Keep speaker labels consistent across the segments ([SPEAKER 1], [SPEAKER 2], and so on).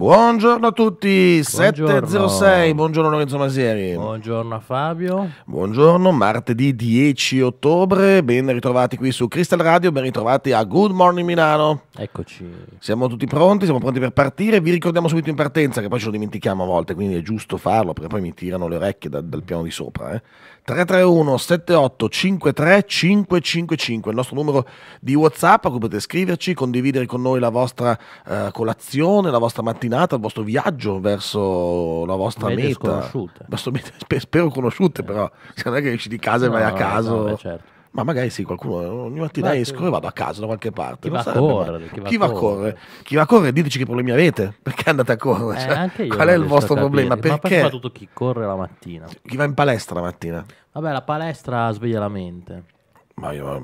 [SPEAKER 1] Buongiorno a tutti, buongiorno. 706, buongiorno Lorenzo Masieri. Buongiorno a Fabio. Buongiorno, martedì 10 ottobre, ben ritrovati qui su Crystal Radio, ben ritrovati a Good Morning Milano. Eccoci. Siamo tutti pronti, siamo pronti per partire, vi ricordiamo subito in partenza che poi ce lo dimentichiamo a volte, quindi è giusto farlo perché poi mi tirano le orecchie da, dal piano di sopra. Eh. 331 78 53 555 il nostro numero di Whatsapp a cui potete scriverci, condividere con noi la vostra eh, colazione, la vostra mattina destinata al vostro viaggio verso la vostra meta. Sconosciute. Verso spero conosciute, eh. però non è che esci di casa no, e vai a caso. No, certo. Ma magari sì, qualcuno ogni mattina vai, esco e vado a casa da qualche parte. Chi va, a correre, chi, va chi va a correre? Chi va a correre? Diteci che problemi avete, perché andate a correre? Eh, cioè, qual è il vostro problema? Perché? Ma poi soprattutto
[SPEAKER 2] chi corre la mattina. Chi va in palestra la mattina? Vabbè, la palestra sveglia la mente. Ma io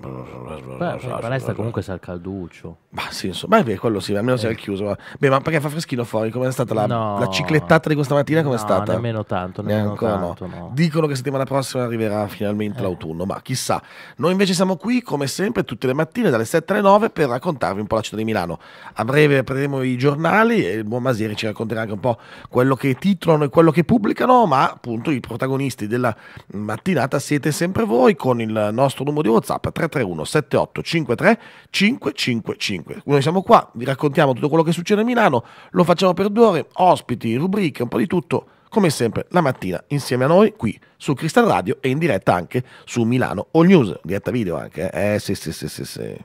[SPEAKER 2] Beh, so, palestra comunque sa il
[SPEAKER 1] calduccio. Ma sì, insomma, beh, quello sì, almeno eh. si è eh. chiuso. Ma... Beh, ma perché fa freschino fuori? Com'è stata la, no. la ciclettata di questa mattina? Com'è no, stata? Nemmeno tanto, nemmeno Neanco, tanto, no. no. Dicono che settimana prossima arriverà finalmente eh. l'autunno, ma chissà. Noi invece siamo qui, come sempre, tutte le mattine dalle 7 alle 9 per raccontarvi un po' la città di Milano. A breve prenderemo i giornali e il buon Masieri ci racconterà anche un po' quello che titolano e quello che pubblicano, ma appunto i protagonisti della mattinata siete sempre voi con il nostro numero di WhatsApp WhatsApp 331 7853 555. Noi siamo qua, vi raccontiamo tutto quello che succede a Milano, lo facciamo per due ore, ospiti, rubriche, un po' di tutto, come sempre la mattina insieme a noi qui su Cristal Radio e in diretta anche su Milano All News, diretta video anche. Eh, eh sì, sì, sì, sì. sì.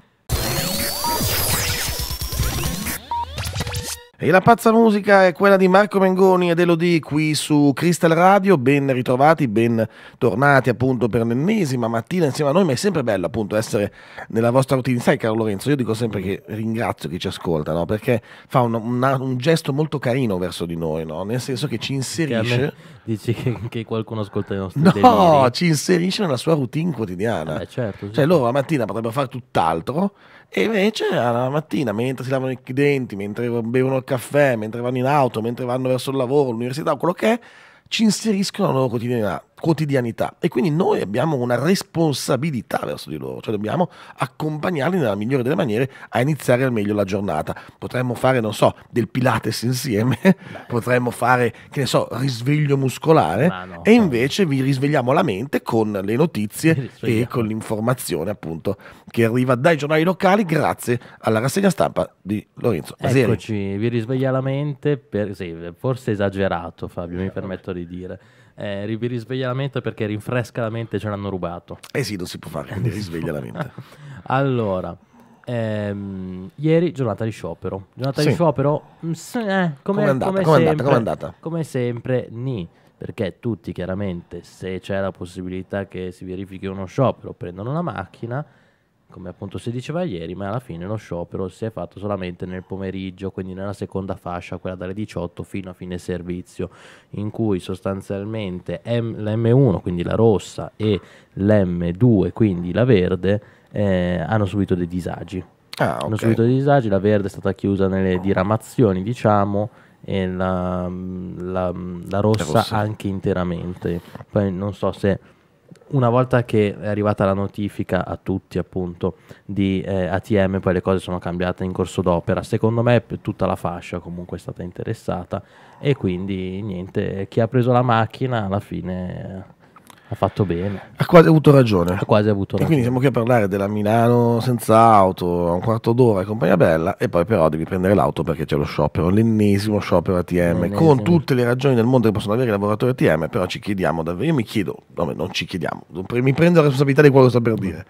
[SPEAKER 1] E la pazza musica è quella di Marco Mengoni ed Elodie qui su Crystal Radio, ben ritrovati, ben tornati appunto per l'ennesima mattina insieme a noi, ma è sempre bello appunto essere nella vostra routine. Sai caro Lorenzo, io dico sempre che ringrazio chi ci ascolta, no? perché fa un, un, un, gesto molto carino verso di noi, no? nel senso che ci inserisce...
[SPEAKER 2] dici che, che, qualcuno ascolta i
[SPEAKER 1] nostri No, deliri. ci inserisce nella sua routine quotidiana. Eh, certo, certo. Cioè loro la mattina potrebbero fare tutt'altro e invece alla mattina, mentre si lavano i denti, mentre bevono il caffè, mentre vanno in auto, mentre vanno verso il lavoro, l'università, quello che è, ci inseriscono la loro quotidianità quotidianità e quindi noi abbiamo una responsabilità verso di loro, cioè dobbiamo accompagnarli nella migliore delle maniere a iniziare al meglio la giornata. Potremmo fare, non so, del Pilates insieme, potremmo fare, che ne so, risveglio muscolare no, e invece no. vi risvegliamo la mente con le notizie e con l'informazione appunto che arriva dai giornali locali grazie alla rassegna stampa di Lorenzo. Baseri.
[SPEAKER 2] Eccoci, vi risveglia la mente, per, sì, forse esagerato Fabio, mi permetto di dire eh, risveglia la mente perché rinfresca la mente, ce l'hanno rubato. Eh sì, non si può fare, quindi risveglia la mente. allora, ehm, ieri giornata di sciopero. Giornata sì. di sciopero, mm, eh, come, è andata? Come, come, andata? come sempre, ni. Perché tutti chiaramente, se c'è la possibilità che si verifichi uno sciopero, prendono la macchina come appunto si diceva ieri, ma alla fine lo sciopero si è fatto solamente nel pomeriggio, quindi nella seconda fascia, quella dalle 18 fino a fine servizio, in cui sostanzialmente l'M1, quindi la rossa, e l'M2, quindi la verde, eh, hanno subito dei disagi. Ah, okay. Hanno subito dei disagi, la verde è stata chiusa nelle oh. diramazioni, diciamo, e la, la, la, rossa la rossa anche interamente. Poi non so se una volta che è arrivata la notifica a tutti appunto di eh, ATM, poi le cose sono cambiate in corso d'opera, secondo me tutta la fascia comunque è stata interessata e quindi niente, chi ha preso la macchina alla fine ha fatto bene.
[SPEAKER 1] Ha quasi avuto ragione. Ha quasi avuto ragione. E quindi siamo qui a parlare della Milano senza auto, a un quarto d'ora e compagnia bella, e poi però devi prendere l'auto perché c'è lo sciopero, l'ennesimo sciopero ATM, l'ennesimo. con tutte le ragioni del mondo che possono avere i lavoratori ATM, però ci chiediamo davvero, io mi chiedo, no, non ci chiediamo, mi prendo la responsabilità di quello che sto per dire.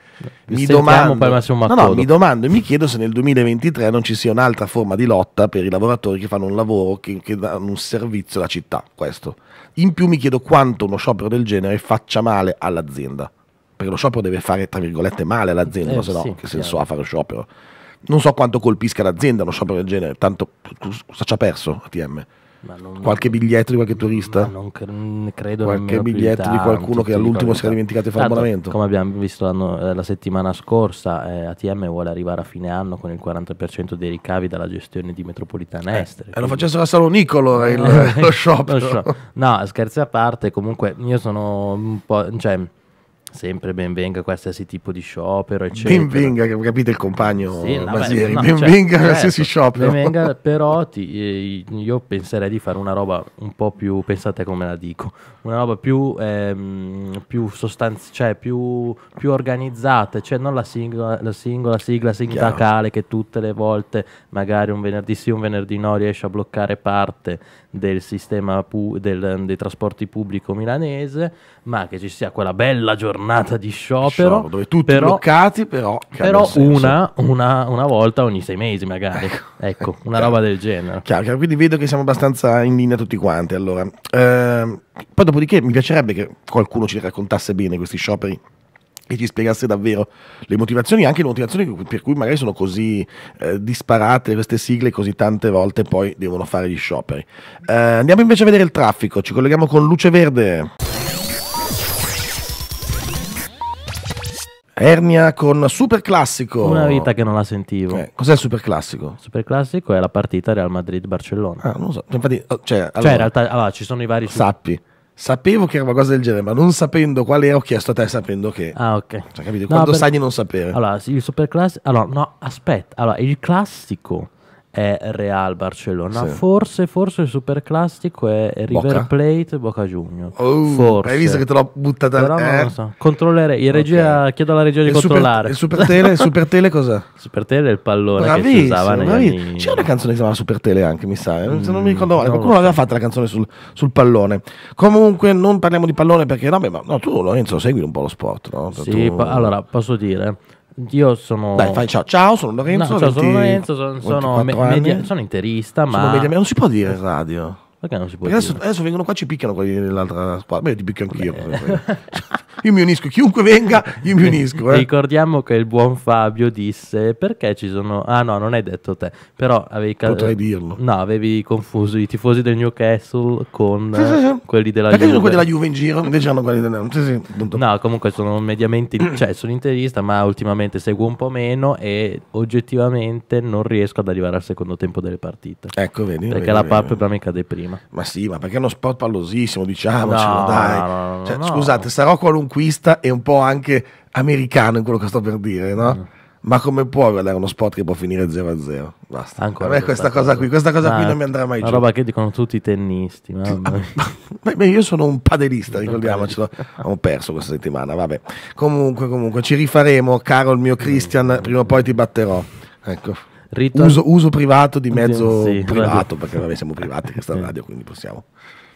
[SPEAKER 1] Mi domando, no, no, mi domando e mi chiedo se nel 2023 non ci sia un'altra forma di lotta per i lavoratori che fanno un lavoro, che, che danno un servizio alla città, questo. In più mi chiedo quanto uno sciopero del genere faccia male all'azienda, perché lo sciopero deve fare, tra virgolette, male all'azienda, eh, no, se no sì, che senso ha fare lo sciopero? Non so quanto colpisca l'azienda uno sciopero del genere, tanto cosa ci ha perso ATM? Non, qualche biglietto di qualche turista? non credo Qualche biglietto di qualcuno che all'ultimo si era dimenticato di fare abbonamento?
[SPEAKER 2] Come abbiamo visto eh, la settimana scorsa, eh, ATM vuole arrivare a fine anno con il 40% dei ricavi dalla gestione di metropolitane eh, estere. E eh, lo facessero a Salonico allora eh, il, lo shop. No, scherzi a parte, comunque io sono un po'... Cioè, Sempre benvenga qualsiasi tipo di sciopero, eccetera. Benvenga, capite il compagno sì, no, no, benvenga cioè, certo, qualsiasi certo, sciopero. Benvenga, però ti, eh, io penserei di fare una roba un po' più, pensate come la dico, una roba più, ehm, più sostanziale, cioè più, più, organizzata, cioè non la singola, la singola sigla sindacale Chiaro. che tutte le volte, magari un venerdì sì, un venerdì no, riesce a bloccare parte del sistema pu- del, dei trasporti pubblico milanese, ma che ci sia quella bella giornata di sciopero, sciopero dove tutti però, bloccati, però, però una, una, una, volta ogni sei mesi magari, ecco, ecco una roba del genere.
[SPEAKER 1] Chiaro, quindi vedo che siamo abbastanza in linea tutti quanti allora. Ehm, poi dopodiché mi piacerebbe che qualcuno ci raccontasse bene questi scioperi e ci spiegasse davvero le motivazioni, anche le motivazioni per cui magari sono così eh, disparate queste sigle, così tante volte poi devono fare gli scioperi. Eh, andiamo invece a vedere il traffico, ci colleghiamo con Luce Verde.
[SPEAKER 2] Ernia con Super Classico. Una vita che non la sentivo. Eh, cos'è il Super Classico? Super Classico è la partita Real Madrid-Barcellona. Ah, non so. Infatti, oh, cioè, allora, cioè in realtà allora, ci sono i vari. Sappi.
[SPEAKER 1] Sapevo che era una cosa del genere, ma non sapendo qual era, ho chiesto a te
[SPEAKER 2] sapendo che. Ah, ok. Cioè, capito? No, Quando per... sai di non sapere. Allora, il superclassico. Allora, no, aspetta. Allora, il classico è Real Barcellona. Sì. Forse, forse il classico è River Boca. Plate Boca Junior. Oh, forse. Hai visto che te l'ho buttata Però eh? non lo eh? so. Controllerei. regia, okay. Chiedo alla regia il di controllare. Super, il super tele, super tele cos'è? Super tele è il pallone bravissimo, che si usava bravissimo.
[SPEAKER 1] Anni... C'era una canzone che si chiamava Super tele anche, mi sa. Mm, non mi mm, ricordo male. Qualcuno l'aveva fatta la canzone sul, sul, pallone. Comunque non parliamo di pallone perché vabbè, ma, no, tu Lorenzo segui un po' lo
[SPEAKER 2] sport. No? Sì, tu... pa- allora posso dire io sono. Dai, fai ciao. Ciao, sono Lorenzo. No, ciao, 20... sono Lorenzo. Sono, sono, me- media- sono interista, ma. Sono media- non si può dire radio. Perché non si può Perché dire? Adesso, adesso vengono qua e ci picchiano quelli dell'altra squadra. Beh, ti picchio anch'io.
[SPEAKER 1] Io mi unisco, chiunque venga, io mi unisco. Eh.
[SPEAKER 2] Ricordiamo che il buon Fabio disse perché ci sono... Ah no, non hai detto te, però avevi... Ca... Potrei dirlo. No, avevi confuso i tifosi del Newcastle con sì, sì, sì. Eh, quelli della perché Juve. Perché sono quelli della Juve
[SPEAKER 1] in giro, invece hanno quelli della...
[SPEAKER 2] No, comunque sono mediamente... cioè sono interista, ma ultimamente seguo un po' meno e oggettivamente non riesco ad arrivare al secondo tempo delle partite. Ecco, vedi. Perché vedi, la pappa me cade prima. Ma sì, ma perché è uno sport pallosissimo, diciamocelo, no, dai. No, no, cioè, scusate,
[SPEAKER 1] sarò qualunque qualunquista e un po' anche americano in quello che sto per dire, no? Mm. Ma come può guardare uno spot che può finire 0-0? Basta. Ancora a me questa cosa, cosa qui, questa cosa ah, qui non mi andrà mai giù. Una roba
[SPEAKER 2] che dicono tutti i tennisti. Mamma.
[SPEAKER 1] Ah, io sono un padelista, ricordiamocelo. Ho perso questa settimana, vabbè. Comunque, comunque, ci rifaremo, caro il mio Christian, mm. prima o poi ti batterò. Ecco.
[SPEAKER 2] Ritor- uso, uso, privato di mezzo sì, privato, perché vabbè siamo privati, questa radio, quindi possiamo.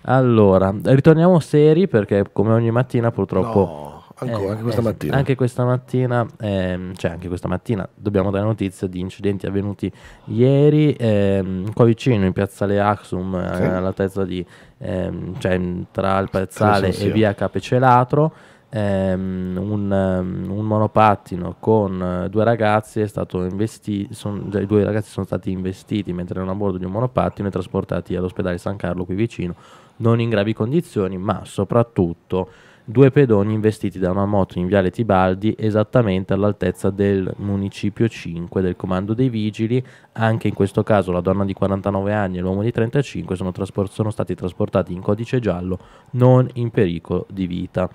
[SPEAKER 2] Allora, ritorniamo seri perché come ogni mattina purtroppo... No. Ancora, eh, anche questa eh, mattina. Anche questa mattina, ehm, cioè anche questa mattina, dobbiamo dare notizia di incidenti avvenuti ieri ehm, qua vicino in piazzale Axum, sì. Eh, all'altezza di, ehm, cioè tra il piazzale e via Capecelatro ehm, un, ehm, un, monopattino con eh, due ragazzi è stato investito, cioè i due ragazzi sono stati investiti mentre erano a bordo di un monopattino e trasportati all'ospedale San Carlo qui vicino, non in gravi condizioni, ma soprattutto due pedoni investiti da una moto in viale Tibaldi esattamente all'altezza del municipio 5 del comando dei vigili. Anche in questo caso la donna di 49 anni e l'uomo di 35 sono, sono stati trasportati in codice giallo non in pericolo di vita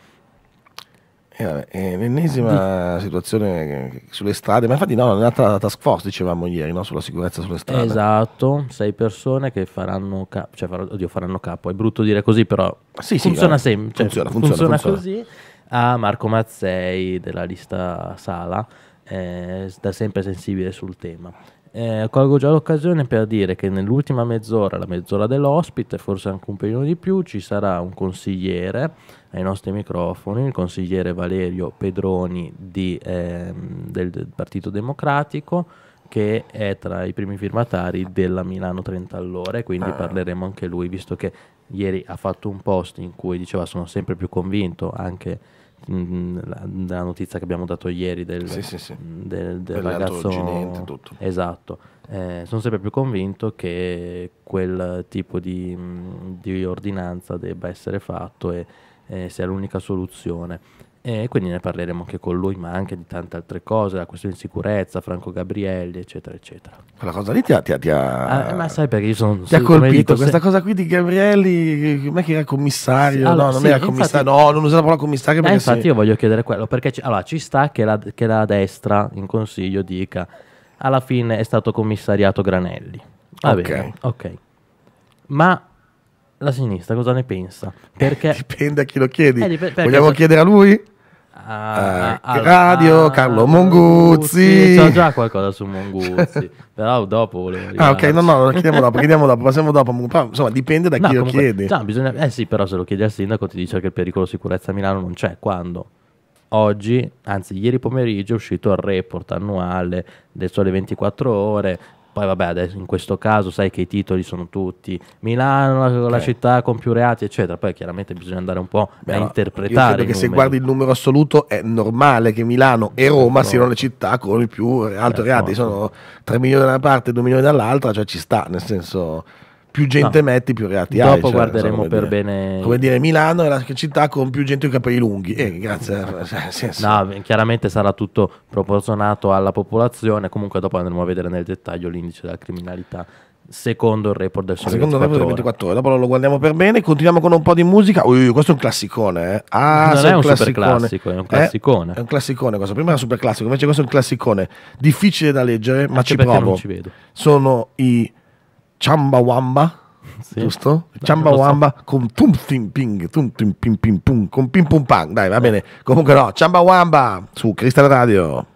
[SPEAKER 1] vabbè, eh, è eh, l'ennesima di... situazione sulle strade, ma infatti no, è nata task force, dicevamo
[SPEAKER 2] ieri, no? sulla sicurezza sulle strade. Esatto, sei persone che faranno capo, cioè far, oddio, faranno capo, è brutto dire così, però sì, funziona sì, eh, sempre, cioè, funziona, funziona, funziona, così, a Marco Mazzei della lista Sala, eh, da sempre sensibile sul tema. Eh, colgo già l'occasione per dire che nell'ultima mezz'ora, la mezz'ora dell'ospite, forse anche un pochino di più, ci sarà un consigliere ai nostri microfoni il consigliere Valerio Pedroni di, eh, del, Partito Democratico che è tra i primi firmatari della Milano 30 all'ora quindi ah. parleremo anche lui visto che ieri ha fatto un post in cui diceva sono sempre più convinto anche della notizia che abbiamo dato ieri del, sì, sì, sì. del, del ragazzo tutto. esatto eh, sono sempre più convinto che quel tipo di, di ordinanza debba essere fatto e eh, sia l'unica soluzione. E quindi ne parleremo anche con lui, ma anche di tante altre cose, la questione di sicurezza, Franco Gabrielli, eccetera, eccetera. Quella cosa lì ti ha... Ti ha, ti ha ah, eh, ma sai perché io sono... Ti ha colpito dico, questa se... cosa qui di
[SPEAKER 1] Gabrielli, com'è che era commissario? Sì, allora, no, non sì, era commissario, infatti, no, non usavo la commissario Eh, infatti io
[SPEAKER 2] voglio chiedere quello, perché ci, allora, ci sta che la, che la destra in consiglio dica alla fine è stato commissariato Granelli. Va okay. bene, ok. Ma la sinistra cosa ne pensa? Perché... Dipende a chi lo chiedi. Eh, dip- Vogliamo cosa... chiedere a lui? Ah, eh, ah, radio, ah, Carlo Monguzzi. C'è già qualcosa su Monguzzi, però dopo volevo. Ah, ok, no, no, lo chiediamo dopo, chiediamo
[SPEAKER 1] dopo, passiamo dopo. Insomma, dipende da no, chi comunque, lo chiede. No,
[SPEAKER 2] bisogna... Eh sì, però se lo chiedi al sindaco ti dice che il pericolo sicurezza a Milano non c'è. Quando? Oggi, anzi ieri pomeriggio, è uscito il report annuale del sole 24 ore poi vabbè, adesso in questo caso sai che i titoli sono tutti Milano, la, okay. la città con più reati, eccetera. Poi chiaramente bisogna andare un po' Beh, a no, interpretare. Perché se guardi
[SPEAKER 1] il numero assoluto è normale che Milano e Roma no. siano le città con i più alti reati, sono 3 milioni da una parte e 2 milioni dall'altra, cioè ci sta, nel senso più gente no. metti, più reati Dopo hai. Dopo cioè, guarderemo cioè, per dire. bene. Come dire,
[SPEAKER 2] Milano è la città con più gente con i capelli lunghi. Eh, grazie. Eh, cioè, no, chiaramente sarà tutto proporzionato alla popolazione. Comunque, dopo andremo a vedere nel dettaglio l'indice della criminalità. Secondo il report del Sole Secondo il report del 24 ore. Dopo lo guardiamo
[SPEAKER 1] per bene. Continuiamo con un po' di musica. Ui, questo è un classicone. Eh. Ah, non è un classicone. classico, è un eh, classicone. è un classicone questo. Prima era super classico, invece questo è un classicone. Difficile da leggere, ma ci provo. Non ci vedo. Sono i Ciambawamba, sì. giusto? Ciambawamba so. con tum tim ping, tum tim ping ping pum, con pim pum pang, dai va bene. Comunque no, Ciambawamba su Crystal Radio.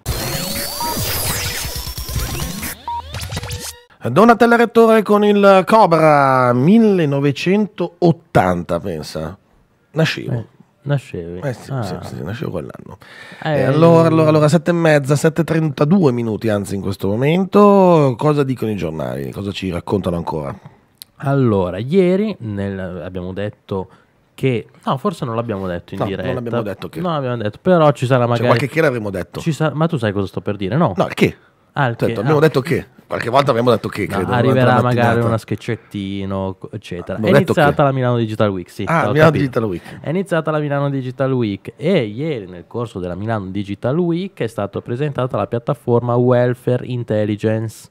[SPEAKER 1] Donatella Rettore con il Cobra 1980, pensa. Nascevo. Eh.
[SPEAKER 2] Nascevi. Eh sì, ah. sì, sì,
[SPEAKER 1] nascevo quell'anno.
[SPEAKER 2] Eh, eh allora, allora, allora,
[SPEAKER 1] 7 e mezza, 7.32 minuti anzi in questo momento, cosa dicono i giornali? Cosa ci raccontano ancora?
[SPEAKER 2] Allora, ieri nel, abbiamo detto che... No, forse non l'abbiamo detto in no, diretta. non l'abbiamo detto che... Non l'abbiamo detto, però ci sarà cioè, magari... Cioè, ma che che l'avremmo detto? Sa, ma tu sai cosa sto per dire, no? No, che? Al ah, certo, abbiamo ah, detto che. Qualche volta abbiamo detto che no, credo, ah, arriverà magari una sketchettino, eccetera. Non è iniziata che. la Milano Digital Week. Sì, ah, Milano capito. Digital Week. È iniziata la Milano Digital Week e ieri, nel corso della Milano Digital Week, è stata presentata la piattaforma Welfare Intelligence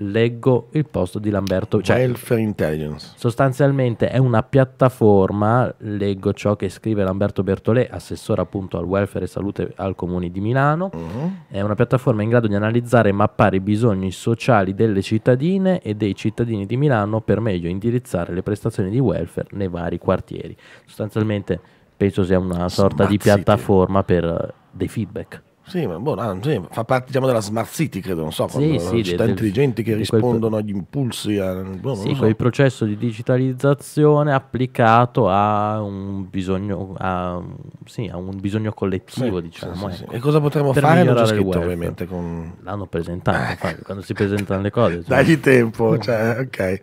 [SPEAKER 2] leggo il posto di Lamberto. Cioè, Welfare Intelligence. Sostanzialmente è una piattaforma, leggo ciò che scrive Lamberto Bertolè, assessore appunto al welfare e salute al comune di Milano, uh-huh. è una piattaforma in grado di analizzare e mappare i bisogni sociali delle cittadine e dei cittadini di Milano per meglio indirizzare le prestazioni di welfare nei vari quartieri. Sostanzialmente penso sia una sorta Smazzite. di piattaforma per eh, dei feedback.
[SPEAKER 1] Sì, ma boh, ah, sì, fa parte diciamo, della smart city, credo, non so, sì, sì, città del, intelligenti che rispondono
[SPEAKER 2] quel... agli impulsi. A, boh, sì, so. quel processo di digitalizzazione applicato a un bisogno, a, sì, a un bisogno collettivo, diciamo. Ecco. E cosa potremmo per fare? Non c'è scritto, ovviamente. Con... L'hanno presentato, eh. quando si presentano le cose. Cioè. Dagli tempo, cioè, ok.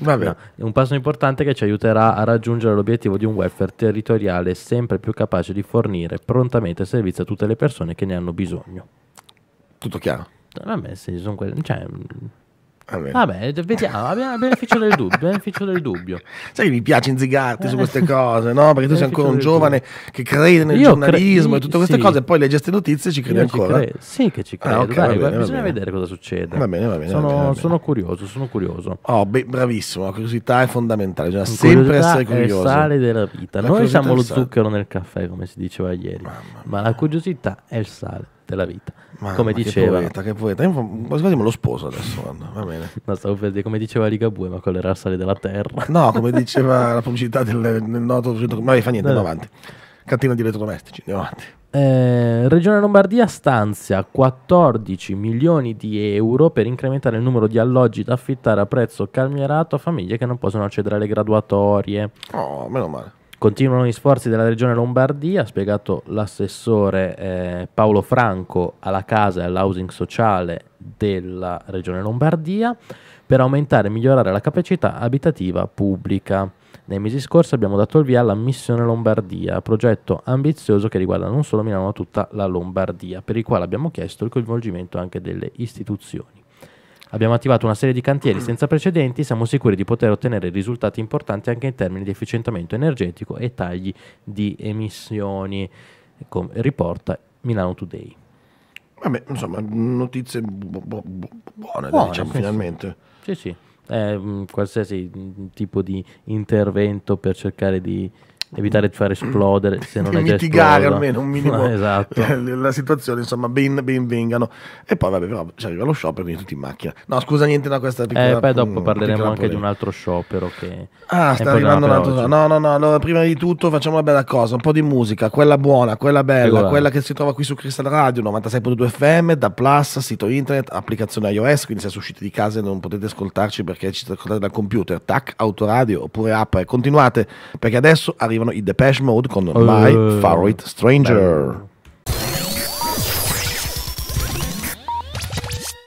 [SPEAKER 2] No, un passo importante che ci aiuterà a raggiungere l'obiettivo di un welfare territoriale sempre più capace di fornire prontamente servizi a tutte le persone che ne hanno bisogno. Tutto chiaro? A me sì, sono quelli... Cioè, Vabbè. Vabbè, vediamo, abbiamo beneficio del dubbio, beneficio del dubbio.
[SPEAKER 1] Sai che mi piace inzigarti su eh. queste cose, no? Perché tu sei ancora un giovane dubbio. che crede nel Io giornalismo cre- e tutte queste sì. cose, e poi leggi queste notizie e ci credi Io ancora. Ci cre- sì che ci ah, credo, ah, okay, Dai, bene, guarda, bisogna bene. vedere cosa succede. Va bene, va bene. Sono, va bene, va sono curioso, sono curioso. Oh, beh, bravissimo, la curiosità è fondamentale, bisogna sempre essere curiosi. È il sale della vita. La Noi siamo lo zucchero
[SPEAKER 2] nel caffè, come si diceva ieri, ma la curiosità è il sale della vita. Ma, come diceva. Che poeta, che poeta. quasi me lo sposo adesso. Guarda. Va bene. No, stavo per dire come diceva Ligabue, ma con le rassali della terra. No, come
[SPEAKER 1] diceva la pubblicità del, del noto. Ma fa niente, no. andiamo eh. avanti. Cantina di elettrodomestici, andiamo avanti.
[SPEAKER 2] Eh, Regione Lombardia stanzia 14 milioni di euro per incrementare il numero di alloggi da affittare a prezzo calmierato a famiglie che non possono accedere alle graduatorie. Oh, meno male. Continuano gli sforzi della Regione Lombardia, ha spiegato l'assessore eh, Paolo Franco alla casa e all'housing sociale della Regione Lombardia, per aumentare e migliorare la capacità abitativa pubblica. Nei mesi scorsi abbiamo dato il via alla Missione Lombardia, progetto ambizioso che riguarda non solo Milano ma tutta la Lombardia, per il quale abbiamo chiesto il coinvolgimento anche delle istituzioni. Abbiamo attivato una serie di cantieri senza precedenti, siamo sicuri di poter ottenere risultati importanti anche in termini di efficientamento energetico e tagli di emissioni, come riporta Milano Today.
[SPEAKER 1] Vabbè, insomma, notizie bu- bu- bu-
[SPEAKER 2] buone, buone diciamo, sì, finalmente. Sì, sì. Eh, qualsiasi mm, tipo di intervento per cercare di Esatto. evitare di far esplodere se non è già mitigare esplosa. almeno un minimo esatto.
[SPEAKER 1] la situazione insomma ben, ben vengano e poi vabbè però ci arriva lo sciopero quindi tutti in macchina no scusa niente da questa piccola eh, poi dopo mh, parleremo anche di un altro sciopero che
[SPEAKER 3] ah sta arrivando un altro
[SPEAKER 1] no no no allora prima di tutto facciamo una bella cosa un po' di musica quella buona quella bella Regolare. quella che si trova qui su Crystal Radio 96.2 FM da Plus sito internet applicazione iOS quindi se uscite di casa e non potete ascoltarci perché ci ascoltate dal computer tac autoradio oppure app e continuate perché adesso arriva arrivano i Depeche Mode con uh, My Favorite Stranger.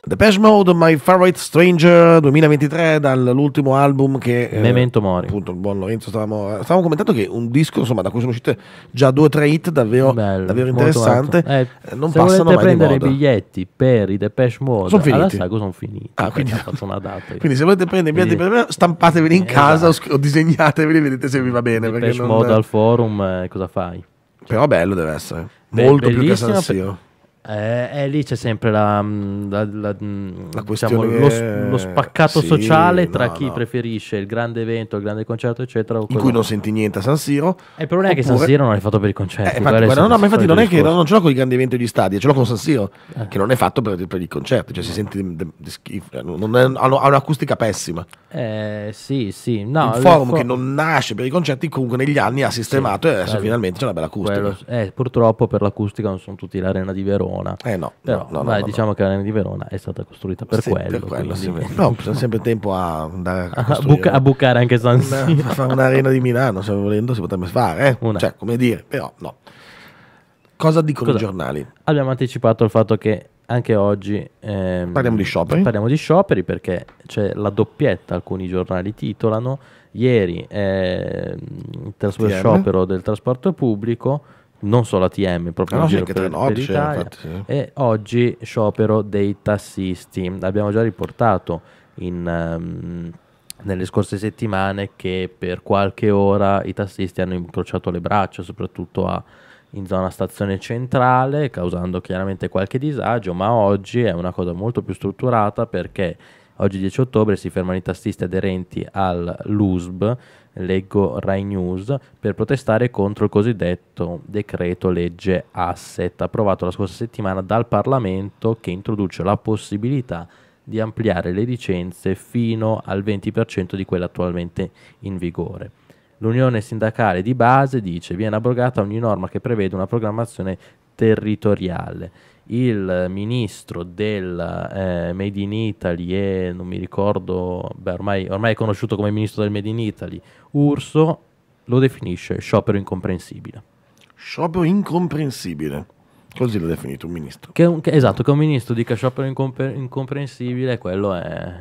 [SPEAKER 1] Depeche Mode, My Favorite Stranger 2023 dall'ultimo album che eh, Memento eh, Mori appunto il buon Lorenzo stavamo, stavamo commentando che un disco insomma da cui sono uscite già due o tre hit davvero, Bello, davvero interessante eh, eh, non se passano mai prendere i
[SPEAKER 2] biglietti per i Depeche Mode sono finiti alla sono finiti ah, quindi, faccio una data quindi se volete prendere i biglietti per me stampateveli in eh, casa esatto. o disegnateveli vedete se vi va bene Depeche non... Mode al forum eh, cosa fai? Cioè, però bello deve essere Beh, molto più che San Siro eh, eh, lì c'è sempre la, mm, la, la, mm, la diciamo, lo, lo, spaccato sì, sociale tra no, chi no. preferisce il grande evento, il grande concerto, eccetera. In cui non senti niente a San Siro. Eh, il problema Oppure... è che San Siro non è fatto per i concerti. Eh, infatti, guarda, no, no, ma infatti non è che
[SPEAKER 1] non ce l'ho con i grandi eventi di stadi, ce l'ho con San Siro, eh. che non è fatto per, per i concerti, cioè si sente cioè, ha un'acustica pessima.
[SPEAKER 2] Eh, sì, sì. No, il forum for... che non
[SPEAKER 1] nasce per i concerti, comunque negli anni ha sistemato sì, e adesso finalmente c'è una bella acustica. Quello,
[SPEAKER 2] eh, purtroppo per l'acustica non sono tutti l'arena di Verona Verona. Eh no, Però, no, no, vai, no diciamo che l'Arena di Verona è stata costruita per sì, quello. Per quello sì, no, c'è sempre tempo a a, a, buca, a bucare anche San Siro. Una, fare
[SPEAKER 1] un'arena di Milano, se volendo si potrebbe fare, eh? cioè, come dire, però no. Cosa dicono Cosa? i
[SPEAKER 2] giornali? Abbiamo anticipato il fatto che anche oggi ehm, parliamo di scioperi. Parliamo di scioperi perché c'è la doppietta, alcuni giornali titolano. Ieri è ehm, il sciopero del trasporto pubblico non solo ATM, proprio no, in giro per, per l'Italia. Sì. E oggi sciopero dei tassisti. L'abbiamo già riportato in, um, nelle scorse settimane che per qualche ora i tassisti hanno incrociato le braccia, soprattutto a, in zona stazione centrale, causando chiaramente qualche disagio, ma oggi è una cosa molto più strutturata perché oggi 10 ottobre si fermano i tassisti aderenti all'USB leggo Rai News, per protestare contro il cosiddetto decreto legge asset approvato la scorsa settimana dal Parlamento che introduce la possibilità di ampliare le licenze fino al 20% di quelle attualmente in vigore. L'Unione sindacale di base dice viene abrogata ogni norma che prevede una programmazione territoriale il ministro del eh, Made in Italy e non mi ricordo, beh, ormai, ormai, è conosciuto come ministro del Made in Italy, Urso, lo definisce sciopero incomprensibile. Sciopero incomprensibile. Così l'ha definito un ministro. Che un, che, esatto, che un ministro dica sciopero incompre- incomprensibile, quello è...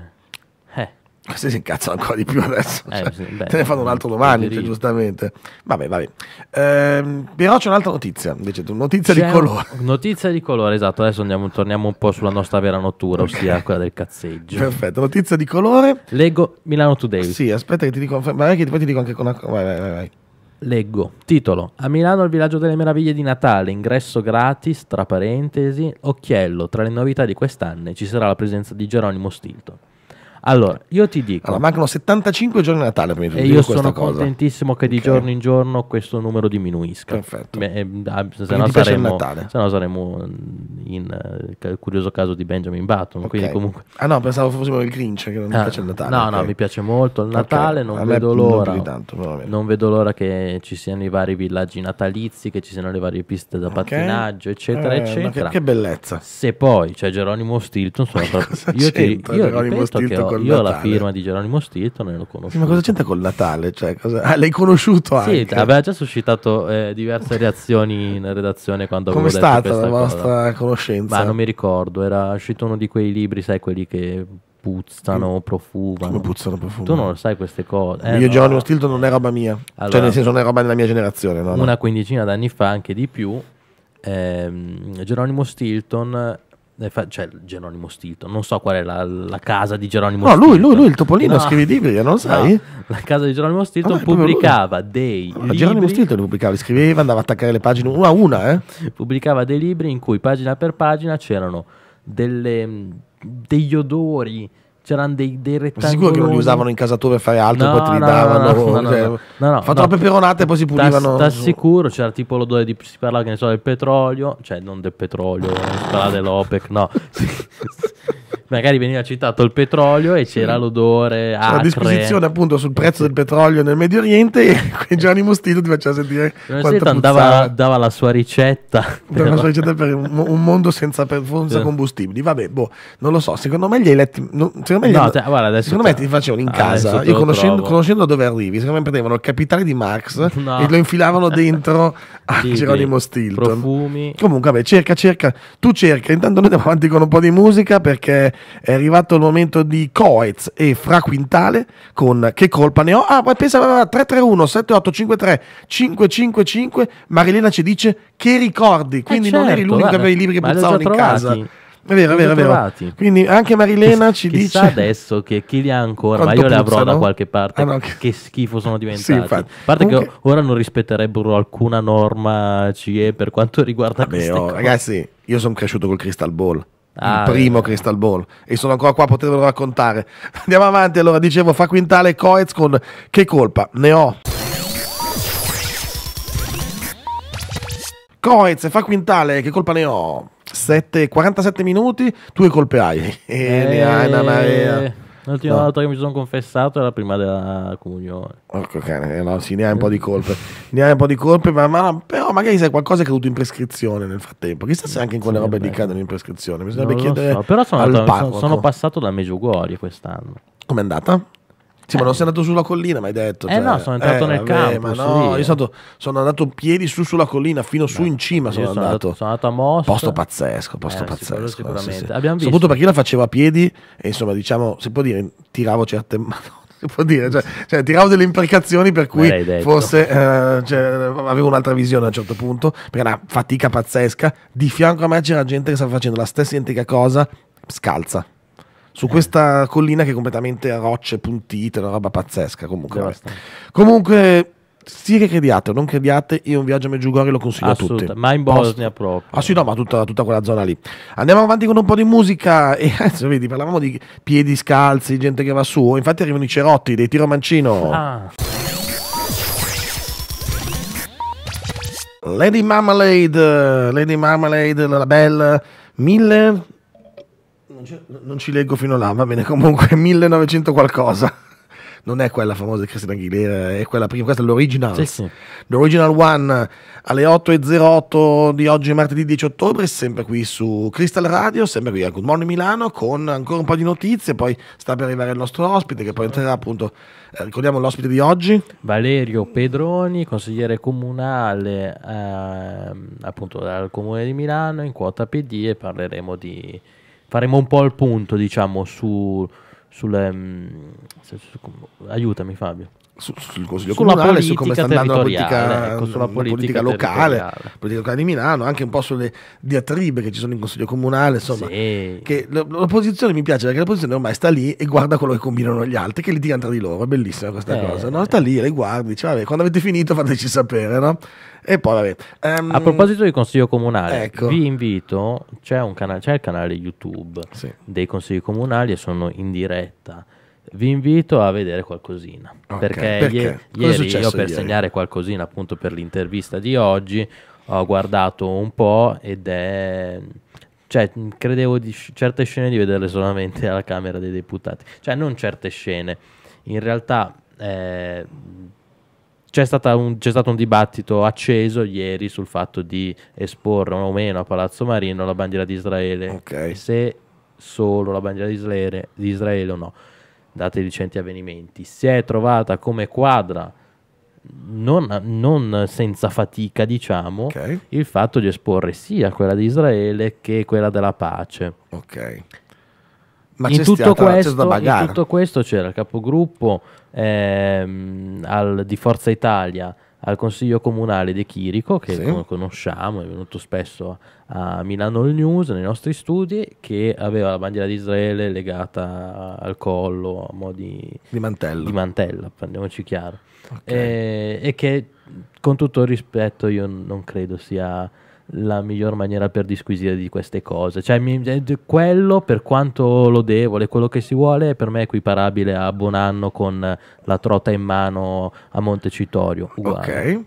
[SPEAKER 2] Eh
[SPEAKER 1] se si incazzano ancora di più adesso eh, cioè, beh, te ne fanno un altro eh, domani cioè, giustamente vabbè vabbè ehm, però c'è un'altra notizia invece notizia c'è di colore
[SPEAKER 2] notizia di colore esatto adesso andiamo, torniamo un po' sulla nostra vera nottura okay. ossia quella del cazzeggio perfetto
[SPEAKER 1] notizia di colore leggo Milano Today sì aspetta che ti dico magari che poi ti dico anche
[SPEAKER 2] con una vai vai vai, vai. Leggo, titolo, a Milano il villaggio delle meraviglie di Natale, ingresso gratis, tra parentesi, occhiello, tra le novità di quest'anno ci sarà la presenza di Geronimo Stilton. Allora, io ti dico... Allora, mancano 75 giorni a Natale prima di E io sono cosa. contentissimo che di okay. giorno in giorno questo numero diminuisca. Perfetto. Beh, eh, ah, se, no saremo, se no saremmo in uh, curioso caso di Benjamin Button. Okay. Comunque... Ah
[SPEAKER 1] no, pensavo fossimo il Grinch che non ah, mi piace il Natale. No, okay. no, mi piace molto il Natale, non vedo l'ora. Non,
[SPEAKER 2] tanto, non, vedo l'ora che ci siano i vari villaggi natalizi, che ci siano le varie piste da pattinaggio, eccetera, eh, eccetera. Che, che, bellezza. Se poi c'è cioè Geronimo Stilton, sono stato... io, ti, io Geronimo ripeto Stilton col io ho la firma di Geronimo Stilton e l'ho conosciuta. Sì, ma
[SPEAKER 1] cosa c'entra con Natale? Cioè, cosa... ah, l'hai conosciuto anche? Sì, aveva
[SPEAKER 2] già suscitato eh, diverse reazioni in redazione quando Come avevo Come è stata la vostra conoscenza? Ma non mi ricordo, era uscito uno di quei libri, sai, quelli che puzzano, profumano. Come puzzano, profumano? Tu non lo sai queste cose. Eh, io no. Geronimo Stilton non
[SPEAKER 1] è roba mia. Cioè, allora, cioè, nel senso, non è roba della mia generazione. No, una no.
[SPEAKER 2] quindicina d'anni fa, anche di più, ehm, Geronimo Stilton eh, cioè Geronimo Stilton, non so qual è la, la casa di Geronimo no, Stilton. No, lui, lui, il Topolino, no, i libri, non lo sai? No, la casa di Geronimo Stilton Vabbè, pubblicava dei no, libri... Geronimo Stilton li pubblicava, li scriveva, andava a attaccare le pagine una a una, eh? Pubblicava dei libri in cui pagina per pagina c'erano delle, degli odori c'erano dei, dei rettangoli. Sicuro che non li usavano in casa tua per fare altro, no, poi te li no, davano. No, no, cioè, no fa troppe peperonate e poi si pulivano. T'as, sicuro, c'era tipo l'odore di. Si parlava che ne so del petrolio, cioè non del petrolio, eh, si parlava dell'OPEC, no. magari veniva citato il petrolio e c'era sì. l'odore a disposizione
[SPEAKER 1] appunto sul prezzo del petrolio nel Medio Oriente e Gianni Mostino ti faceva sentire quanto andava,
[SPEAKER 2] dava la sua ricetta. Dava la sua
[SPEAKER 1] ricetta per un, mondo senza, per, senza sì. combustibili. Vabbè, boh, non lo so, secondo me gli hai letti... No, secondo me, no, hanno, cioè, guarda, secondo me ti facevano in casa, io conoscendo, conoscendo, dove arrivi, secondo me prendevano il capitale di Marx no. e lo infilavano dentro a sì, Geronimo Stilton. Profumi. Comunque, vabbè, cerca, cerca, tu cerca, intanto noi andiamo avanti con un po' di musica perché è arrivato il momento di Coez e Fra Quintale con Che colpa ne ho? Ah, poi pensava 331 7853 555. Marilena ci dice che ricordi, eh, quindi eh certo, non eri certo, l'unico guarda, che aveva i libri che puzzavano in casa. È vero, è vero, è vero. Quindi anche Marilena ci Chissà dice.
[SPEAKER 2] adesso che chi li ha ancora, ma io li avrò da qualche parte. Ah, no, che... schifo sono diventati. Sì, a parte Comunque... che ora non rispetterebbero alcuna norma CE per quanto riguarda Vabbè, queste oh, Ragazzi, io sono cresciuto col Crystal Ball ah, il primo vero. Crystal Ball e sono ancora qua
[SPEAKER 1] a potervelo raccontare. Andiamo avanti, allora dicevo fa quintale Coez con che colpa? Ne ho. Coez fa quintale, che colpa ne ho? 7, 47 minuti, tu che colpe hai? E eh, ne hai una marea. Eh, L'ultima no. volta
[SPEAKER 2] che mi sono confessato era prima della comunione. Porco cane, eh, no, sì, ne hai un po' di colpe.
[SPEAKER 1] ne hai un po' di colpe, ma, ma però magari sai qualcosa è caduto in prescrizione nel frattempo. Chissà se anche in quelle sì, robe di cadono in prescrizione. Bisognerebbe chiedere. So. Però sono, andato, sono, sono ecco.
[SPEAKER 2] passato da Međugorje quest'anno.
[SPEAKER 1] Com'è andata? Sì, ma
[SPEAKER 2] non sei andato sulla collina, mi hai detto. Eh cioè, no, sono
[SPEAKER 1] entrato eh, nel vabbè, campo. no, io stato, sono andato piedi su sulla collina, fino su in cima sono, sono, andato. Sono andato a Mosso. Posto pazzesco, posto eh, pazzesco. Sicuramente. Sì, sì. Abbiamo visto. Soprattutto perché io la facevo a piedi e insomma, diciamo, si può dire, tiravo certe... si può dire, cioè, cioè, tiravo delle imprecazioni per cui forse eh, cioè, avevo un'altra visione a un certo punto, perché era una fatica pazzesca. Di fianco a me c'era gente che stava facendo la stessa identica cosa, scalza su questa collina che è completamente a rocce puntite, una roba pazzesca. Comunque, comunque sì che crediate o non crediate, io un viaggio a Meggiugorje lo consiglio a tutti. Ma in Bosnia Post... proprio. Ah sì, no, ma tutta, tutta, quella zona lì. Andiamo avanti con un po' di musica e adesso vedi, parlavamo di piedi scalzi, gente che va su, infatti arrivano i cerotti dei tiro mancino. Ah. Lady Marmalade, Lady Marmalade, la bella Mille non ci, non ci leggo fino là, va bene, comunque 1900 qualcosa non è quella famosa di Christina Aguilera, è quella prima, questa è l'original. Sì, sì. L'original One alle 8.08 di oggi, martedì 10 ottobre, sempre qui su Crystal Radio, sempre qui a Good Morning Milano con ancora un po' di notizie,
[SPEAKER 2] poi sta per arrivare il nostro ospite che poi entrerà appunto, eh, ricordiamo l'ospite di oggi. Valerio Pedroni, consigliere comunale eh, appunto dal Comune di Milano in quota PD e parleremo di faremo un po' il punto, diciamo, su, sulle... Mh, mm, su, su, aiutami Fabio su, sul Consiglio sulla Comunale, su come sta andando la politica, ecco, sulla politica, politica locale, la politica locale di Milano, anche un po'
[SPEAKER 1] sulle diatribe che ci sono in Consiglio Comunale, insomma, sì. che l'opposizione mi piace perché l'opposizione ormai sta lì e guarda quello che combinano gli altri, che litigano tra di loro, è bellissima questa eh. cosa, eh. no? sta lì e le guardi, dice vabbè, quando avete finito fateci sapere, no? E poi vabbè. Um, a proposito
[SPEAKER 2] di Consiglio Comunale, ecco. vi invito, c'è, canale, c'è, il canale YouTube sì. dei Consigli Comunali e sono in diretta vi invito a vedere qualcosina. Okay, perché, perché? Ieri, io per ieri? segnare qualcosina appunto per l'intervista di oggi ho guardato un po' ed è... Cioè, credevo di certe scene di vederle solamente alla Camera dei Deputati. Cioè, non certe scene. In realtà eh, c'è, un, c'è stato un dibattito acceso ieri sul fatto di esporre o meno a Palazzo Marino la bandiera di Israele. Okay. Se solo la bandiera di Israele, di Israele o no dati i recenti avvenimenti, si è trovata come quadra non, non, senza fatica, diciamo, okay. il fatto di esporre sia quella di Israele che quella della pace. Ok. Ma in, tutto stata, questo, in tutto questo c'era il capogruppo ehm, al, di Forza Italia al Consiglio Comunale di Chirico, che sì. conosciamo, è venuto spesso a Milano il News nei nostri studi, che aveva la bandiera di Israele legata al collo a mo' di, di mantella, di mantella prendiamoci chiaro, okay. e, eh, e che con tutto il rispetto io non credo sia la miglior maniera per disquisire di queste cose. Cioè, mi, quello, per quanto lodevole, quello che si vuole, per me è equiparabile a buon anno con la trota in mano a Montecitorio. Uguale. Ok.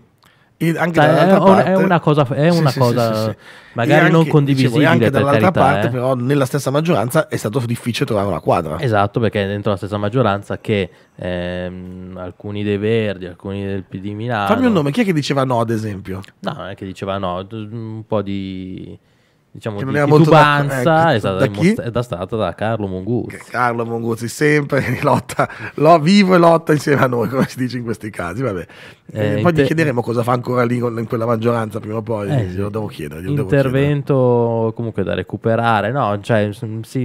[SPEAKER 2] E anche cioè, è, parte, è, una cosa, è una sì, cosa sì, sì, magari anche, non condivisibile. Dicevo, anche dall'altra carità, parte, eh. però,
[SPEAKER 1] nella stessa maggioranza è stato difficile trovare una quadra.
[SPEAKER 2] Esatto, perché è dentro la stessa maggioranza che ehm, alcuni dei Verdi, alcuni del PD Milano. Fammi un
[SPEAKER 1] nome, chi è che diceva no, ad esempio?
[SPEAKER 2] No, non è che diceva no, un po' di diciamo che non di era molto da, eh, è, stata da chi? è stata da Carlo Monguzzi.
[SPEAKER 1] Carlo Monguzzi sempre lotta, lo, vivo e lotta insieme a noi, come si dice in questi casi. Vabbè. Eh, eh poi inter- gli chiederemo cosa fa ancora lì in quella maggioranza prima o poi, eh, glielo devo chiedere. Glielo
[SPEAKER 2] intervento devo chiedere. comunque da recuperare, no? Cioè, si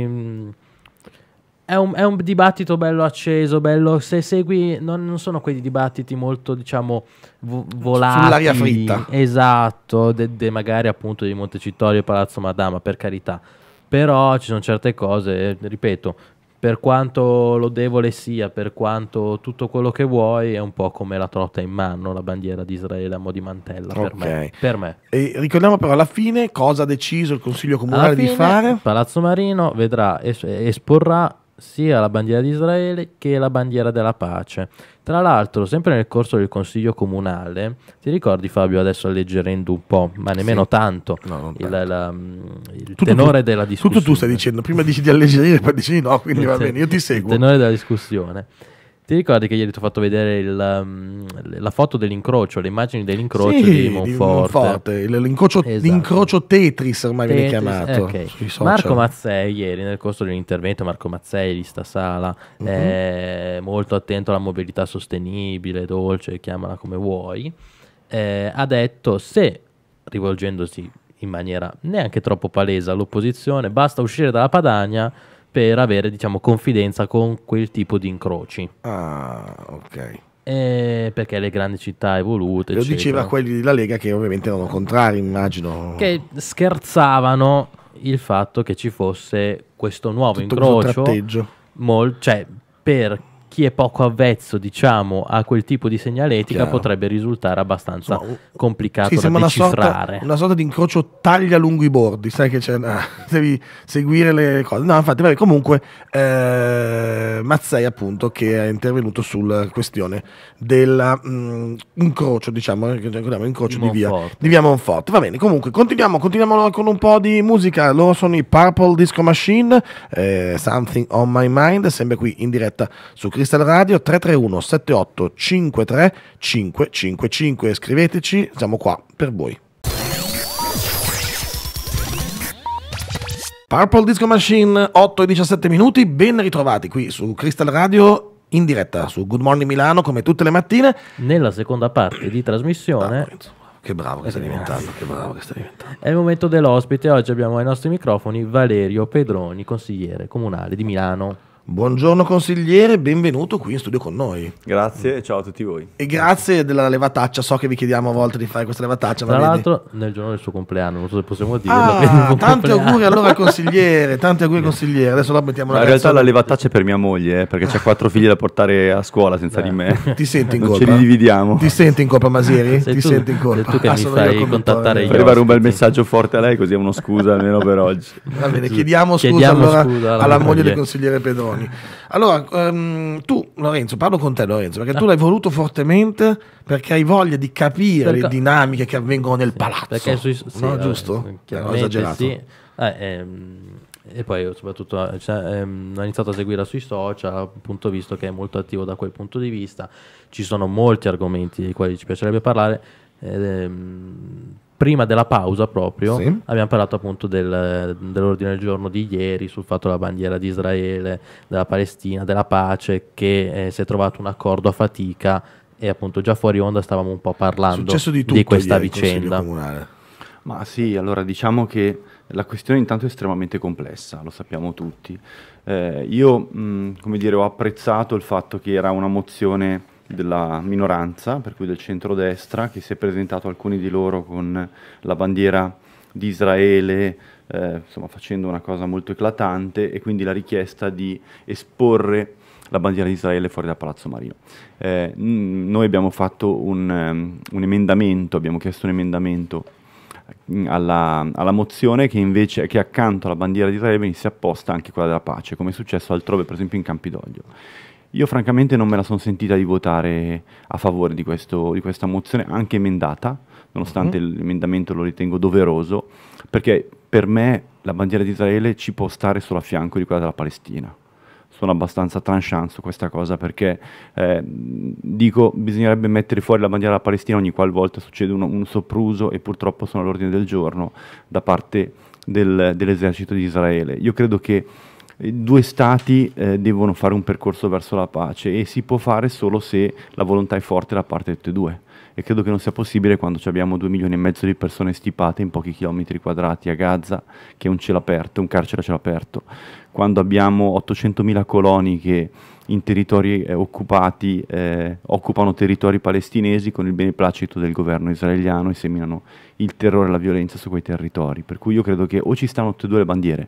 [SPEAKER 2] è un, è un, dibattito bello acceso, bello. Se segui, non, non sono quei dibattiti molto, diciamo, vo- volati. Sull'aria fritta. Esatto, de, de magari appunto di Montecitorio e Palazzo Madama, per carità. Però ci sono certe cose, ripeto, per quanto lodevole sia, per quanto tutto quello che vuoi, è un po' come la trota in mano, la bandiera di Israele a mo' di mantella okay. per me. Per me. ricordiamo però alla fine
[SPEAKER 1] cosa ha deciso il Consiglio Comunale fine, di fare.
[SPEAKER 2] Palazzo Marino vedrà, es- esporrà sia la bandiera di Israele che la bandiera della pace. Tra l'altro, sempre nel corso del Consiglio Comunale, ti ricordi Fabio, adesso alleggerendo un po', ma nemmeno sì. tanto, no, il, La, mm, il tenore tu, della discussione.
[SPEAKER 1] Tutto tu stai dicendo, prima dici di alleggerire, poi dici no, quindi va bene, io
[SPEAKER 2] ti seguo. Il tenore della discussione. Ti ricordi che ieri ti ho fatto vedere il, um, la foto dell'incrocio, le immagini dell'incrocio sì, di Monforte?
[SPEAKER 1] Di Monforte esatto. l'incrocio, Tetris ormai Tetris, viene chiamato. Okay. Marco
[SPEAKER 2] Mazzei, ieri nel corso di un intervento, Marco Mazzei di sta sala, mm è molto attento alla mobilità sostenibile, dolce, chiamala come vuoi, eh, ha detto se rivolgendosi in maniera neanche troppo palese all'opposizione, basta uscire dalla Padania per avere diciamo confidenza con quel tipo di incroci. Ah, ok. Eh, perché le grandi città evolute. Lo eccetera. diceva
[SPEAKER 1] quelli della Lega che ovviamente erano contrari, immagino. Che
[SPEAKER 2] scherzavano il fatto che ci fosse questo nuovo Tutto incrocio. Questo mol- cioè, per chi è poco avvezzo, diciamo, a quel tipo di segnaletica Chiaro. potrebbe risultare abbastanza Insomma, uh, complicato sì, da decifrare.
[SPEAKER 1] Una sorta, di incrocio taglia lungo i bordi, sai che ah, devi seguire le cose. No, infatti, vabbè, comunque eh, Mazzei appunto che è intervenuto sulla questione dell'incrocio, mm, diciamo, eh, incrocio di, di via, di via Monfort. Va bene, comunque continuiamo, continuiamo con un po' di musica. Loro sono i Purple Disco Machine, eh, Something on My Mind, sempre qui in diretta su Cristian Crystal Radio 331 78 53 555. Scriveteci, siamo qua per voi. Purple Disco Machine 8 e 17 minuti, ben ritrovati qui su Crystal Radio in diretta su Good Morning Milano come tutte le mattine. Nella
[SPEAKER 2] seconda parte di trasmissione. Ah, che bravo che stai diventando, che bravo che stai diventando. È il momento dell'ospite, oggi abbiamo ai nostri microfoni Valerio Pedroni, consigliere comunale di Milano. Buongiorno consigliere, benvenuto qui in studio con noi.
[SPEAKER 3] Grazie e ciao a tutti voi.
[SPEAKER 2] E grazie
[SPEAKER 1] della levataccia, so che vi chiediamo a volte di fare questa levataccia. Tra l'altro
[SPEAKER 2] vedi? nel giorno del suo compleanno, non so se possiamo dire. Ah, tanti auguri
[SPEAKER 1] allora consigliere, tanti auguri consigliere, adesso la mettiamo una In realtà la
[SPEAKER 3] levataccia è per mia moglie, eh, perché c'ha quattro figli da portare a scuola senza Beh. di me. Ti senti in non colpa? Non ce li dividiamo.
[SPEAKER 1] Ti senti in colpa Masieri? Sei ti tu, senti in colpa? tu che ah, mi fai contattare io. arrivare un
[SPEAKER 3] bel messaggio forte a lei così è uno scusa almeno per oggi. Va bene, chiediamo scusa chiediamo allora scusa alla, alla moglie del
[SPEAKER 1] consigliere Pedrone anni. Allora, um, tu Lorenzo, parlo con te Lorenzo, perché tu eh. l'hai voluto fortemente perché hai voglia di capire perché... le dinamiche che avvengono nel palazzo. Perché sui, sì, no, vabbè, giusto? Eh, esagerato.
[SPEAKER 2] Sì. Ah, ehm, e poi soprattutto cioè, ehm, ho iniziato a seguirla sui social, appunto visto che è molto attivo da quel punto di vista. Ci sono molti argomenti di cui ci piacerebbe parlare. ehm, prima della pausa proprio sì. abbiamo parlato appunto del, dell'ordine del giorno di ieri sul fatto della bandiera di Israele, della Palestina, della pace che eh, si è trovato un accordo a fatica e appunto già fuori
[SPEAKER 3] onda stavamo un po' parlando di, di, questa vicenda. Ma sì, allora diciamo che la questione intanto è estremamente complessa, lo sappiamo tutti. Eh, io, mh, mm, come dire, ho apprezzato il fatto che era una mozione della minoranza, per cui del centrodestra, che si è presentato alcuni di loro con la bandiera di Israele, eh, insomma facendo una cosa molto eclatante e quindi la richiesta di esporre la bandiera di Israele fuori da Palazzo Marino. Eh, noi abbiamo fatto un, um, un, emendamento, abbiamo chiesto un emendamento mm, alla, alla mozione che invece che accanto alla bandiera di Israele venisse apposta anche quella della pace, come è successo altrove, per esempio in Campidoglio. Io francamente non me la sono sentita di votare a favore di, questo, di questa mozione, anche emendata, nonostante uh-huh. l'emendamento lo ritengo doveroso, perché per me la bandiera di Israele ci può stare solo a fianco di quella della Palestina. Sono abbastanza tranchant su questa cosa perché eh, dico bisognerebbe mettere fuori la bandiera della Palestina ogni qualvolta succede un, un sopruso e purtroppo sono all'ordine del giorno da parte del, dell'esercito di Israele. Io credo che eh, due stati eh, devono fare un percorso verso la pace e si può fare solo se la volontà è forte da parte di tutti e due. E credo che non sia possibile quando abbiamo due milioni e mezzo di persone stipate in pochi chilometri quadrati a Gaza, che è un cielo aperto, un carcere a cielo aperto, quando abbiamo 800.000 coloni che in territori eh, occupati eh, occupano territori palestinesi con il beneplacito del governo israeliano e seminano il terrore e la violenza su quei territori. Per cui io credo che o ci stanno tutte e due le bandiere,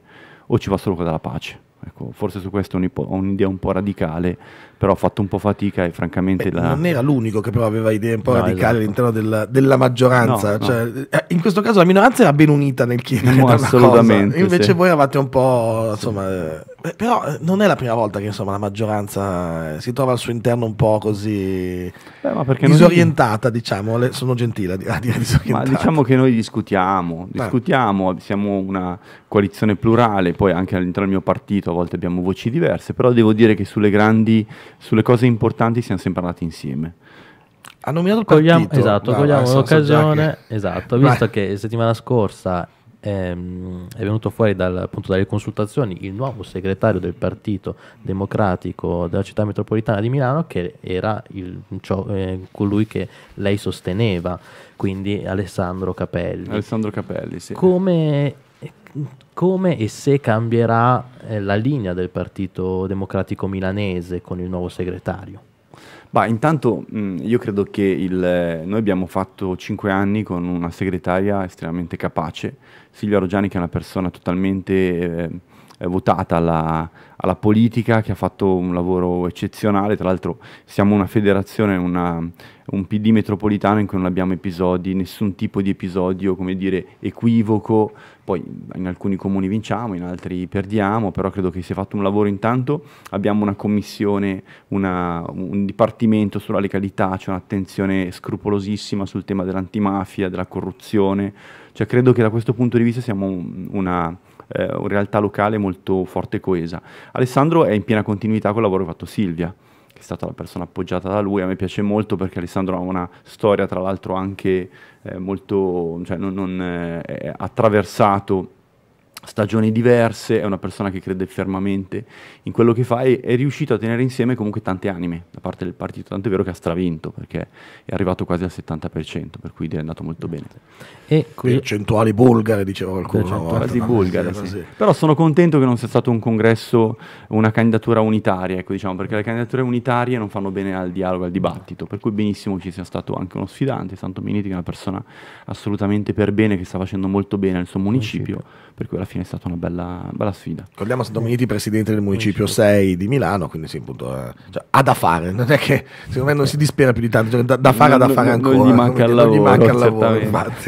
[SPEAKER 3] o ci va solo quella della pace? Ecco, forse su questo ho un'idea un po' radicale, però ho fatto un po' fatica e francamente... Beh, la... Non
[SPEAKER 1] era l'unico che però aveva idee un po' no, radicali esatto. all'interno della, della maggioranza, no, cioè, no. Eh, in questo caso la minoranza era ben unita nel chiedere no, assolutamente, invece sì. voi eravate un po'... Insomma, sì. Eh, beh, però eh, non è la prima volta che insomma, la maggioranza si trova al suo interno un po' così beh, disorientata, noi... diciamo, Le... sono gentile a dire disorientata. Ma diciamo
[SPEAKER 3] che noi discutiamo, discutiamo, siamo una coalizione plurale, poi anche all'interno del mio partito a volte abbiamo voci diverse, però devo dire che sulle grandi, sulle cose importanti siamo sempre andati insieme. Ha nominato
[SPEAKER 1] il cogliamo, partito. Esatto, cogliamo so, l'occasione, so che... esatto, visto
[SPEAKER 3] Vai. che settimana scorsa
[SPEAKER 2] ehm, è venuto fuori dal, appunto, dalle consultazioni il nuovo segretario del Partito Democratico della città metropolitana di Milano, che era il, ciò, eh, colui che lei sosteneva, quindi Alessandro Capelli. Alessandro Capelli, sì. Come come e se cambierà eh, la linea del Partito
[SPEAKER 3] Democratico Milanese con il nuovo segretario? Bah, intanto mh, mm, io credo che il, eh, noi abbiamo fatto cinque anni con una segretaria estremamente capace, Silvia Rogiani che è una persona totalmente eh, eh, votata alla, alla, politica, che ha fatto un lavoro eccezionale. Tra l'altro siamo una federazione, una, un PD metropolitano in cui non abbiamo episodi, nessun tipo di episodio, come dire, equivoco. Poi in alcuni comuni vinciamo, in altri perdiamo, però credo che sia fatto un lavoro intanto. Abbiamo una commissione, una, un dipartimento sulla legalità, c'è cioè un'attenzione scrupolosissima sul tema dell'antimafia, della corruzione. Cioè credo che da questo punto di vista siamo una eh, una realtà locale molto forte e coesa. Alessandro è in piena continuità col lavoro che ha fatto Silvia, che è stata la persona appoggiata da lui, a me piace molto perché Alessandro ha una storia tra l'altro anche eh, molto, cioè non, non eh, attraversato stagioni diverse, è una persona che crede fermamente in quello che fa e è riuscito a tenere insieme comunque tante anime da parte del partito, tanto è vero che ha stravinto perché è arrivato quasi al 70%, per cui è andato molto bene.
[SPEAKER 1] E qui... Percentuali bulgare, diceva qualcuno.
[SPEAKER 3] Percentuali no? bulgare, sì. Però sono contento che non sia stato un congresso, una candidatura unitaria, ecco, diciamo, perché le candidature unitarie non fanno bene al dialogo, al dibattito, per cui benissimo ci sia stato anche uno sfidante, Santo Miniti, che è una persona assolutamente per bene, che sta facendo molto bene al suo municipio, municipio. per cui alla fine è stata una bella, bella sfida.
[SPEAKER 1] Ricordiamo Dominiti, presidente del municipio 6 di Milano, quindi sì, appunto, eh, cioè, ha da fare, non
[SPEAKER 2] è che secondo me non si dispera più di
[SPEAKER 1] tanto, cioè, da, da, fare ha da
[SPEAKER 2] fare ancora. Non gli manca il lavoro, manca lavoro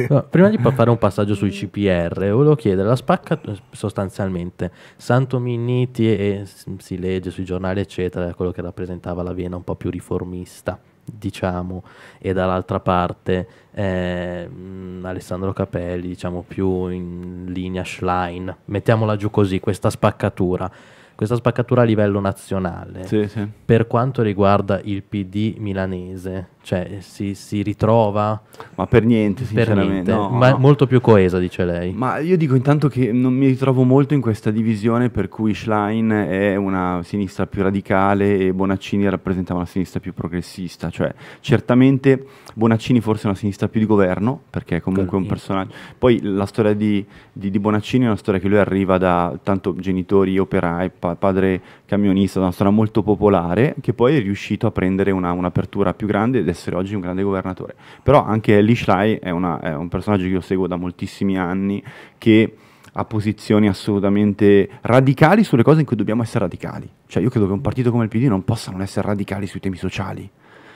[SPEAKER 2] no, prima di fare un passaggio sui CPR, volevo chiedere, la spacca sostanzialmente, Santo Minniti e, si legge sui giornali eccetera, quello che rappresentava la Vienna un po' più riformista diciamo, e dall'altra parte eh, mm, Alessandro Capelli, diciamo più in linea Schlein, mettiamola giù così, questa spaccatura, questa spaccatura a livello nazionale, sì, sì. per quanto riguarda il PD milanese, cioè, si,
[SPEAKER 3] si, ritrova? Ma per niente, sinceramente. Per niente. No, ma no. molto più coesa, dice lei. Ma io dico intanto che non mi ritrovo molto in questa divisione per cui Schlein è una sinistra più radicale e Bonaccini rappresentava una sinistra più progressista. Cioè, certamente Bonaccini forse è una sinistra più di governo, perché è comunque un personaggio... Poi la storia di, di, di, Bonaccini è una storia che lui arriva da tanto genitori operai, pa- padre camionista, da una storia molto popolare, che poi è riuscito a prendere una, un'apertura più grande ed essere oggi un grande governatore. Però anche Ellie Schley è, una, è un personaggio che io seguo da moltissimi anni, che ha posizioni assolutamente radicali sulle cose in cui dobbiamo essere radicali. Cioè io credo che un partito come il PD non possa non essere radicali sui temi sociali.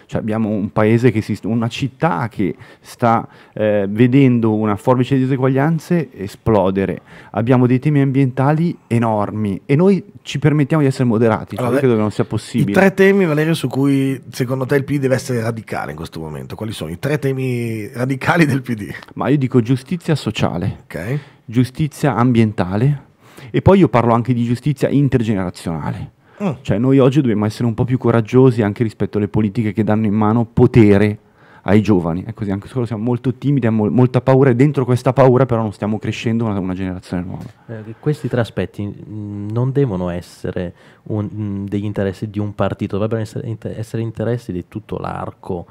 [SPEAKER 3] Cioè abbiamo un paese che si, una città che sta eh, vedendo una forbice di diseguaglianze esplodere. Abbiamo dei temi ambientali enormi e noi ci permettiamo di essere moderati, cioè, allora, credo che non sia possibile. I tre
[SPEAKER 1] temi, Valerio, su cui secondo te il PD deve essere radicale in questo momento, quali
[SPEAKER 3] sono i tre temi radicali del PD? Ma io dico giustizia sociale, okay. giustizia ambientale e poi io parlo anche di giustizia intergenerazionale Mm. Cioè noi oggi dobbiamo essere un po' più coraggiosi anche rispetto alle politiche che danno in mano potere ai giovani. È così, anche se siamo molto timidi, abbiamo molta paura e dentro questa paura però non stiamo crescendo una, una generazione nuova.
[SPEAKER 2] Eh, questi tre aspetti mm, non devono essere un, mm, degli interessi di un partito, dovrebbero essere, essere interessi di tutto l'arco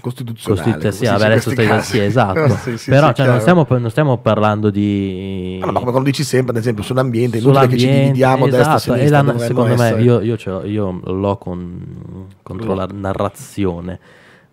[SPEAKER 2] costituzionale. Costituzionale, sì, vabbè, adesso stai, sì, esatto. sì, sì, Però cioè, non, stiamo, non, stiamo, parlando di... No, ma come
[SPEAKER 1] lo dici sempre, ad esempio, sull'ambiente, sull'ambiente inutile che ci dividiamo esatto, destra e esatto, La, secondo essere. me,
[SPEAKER 2] io, io, io l'ho con, contro mm. la narrazione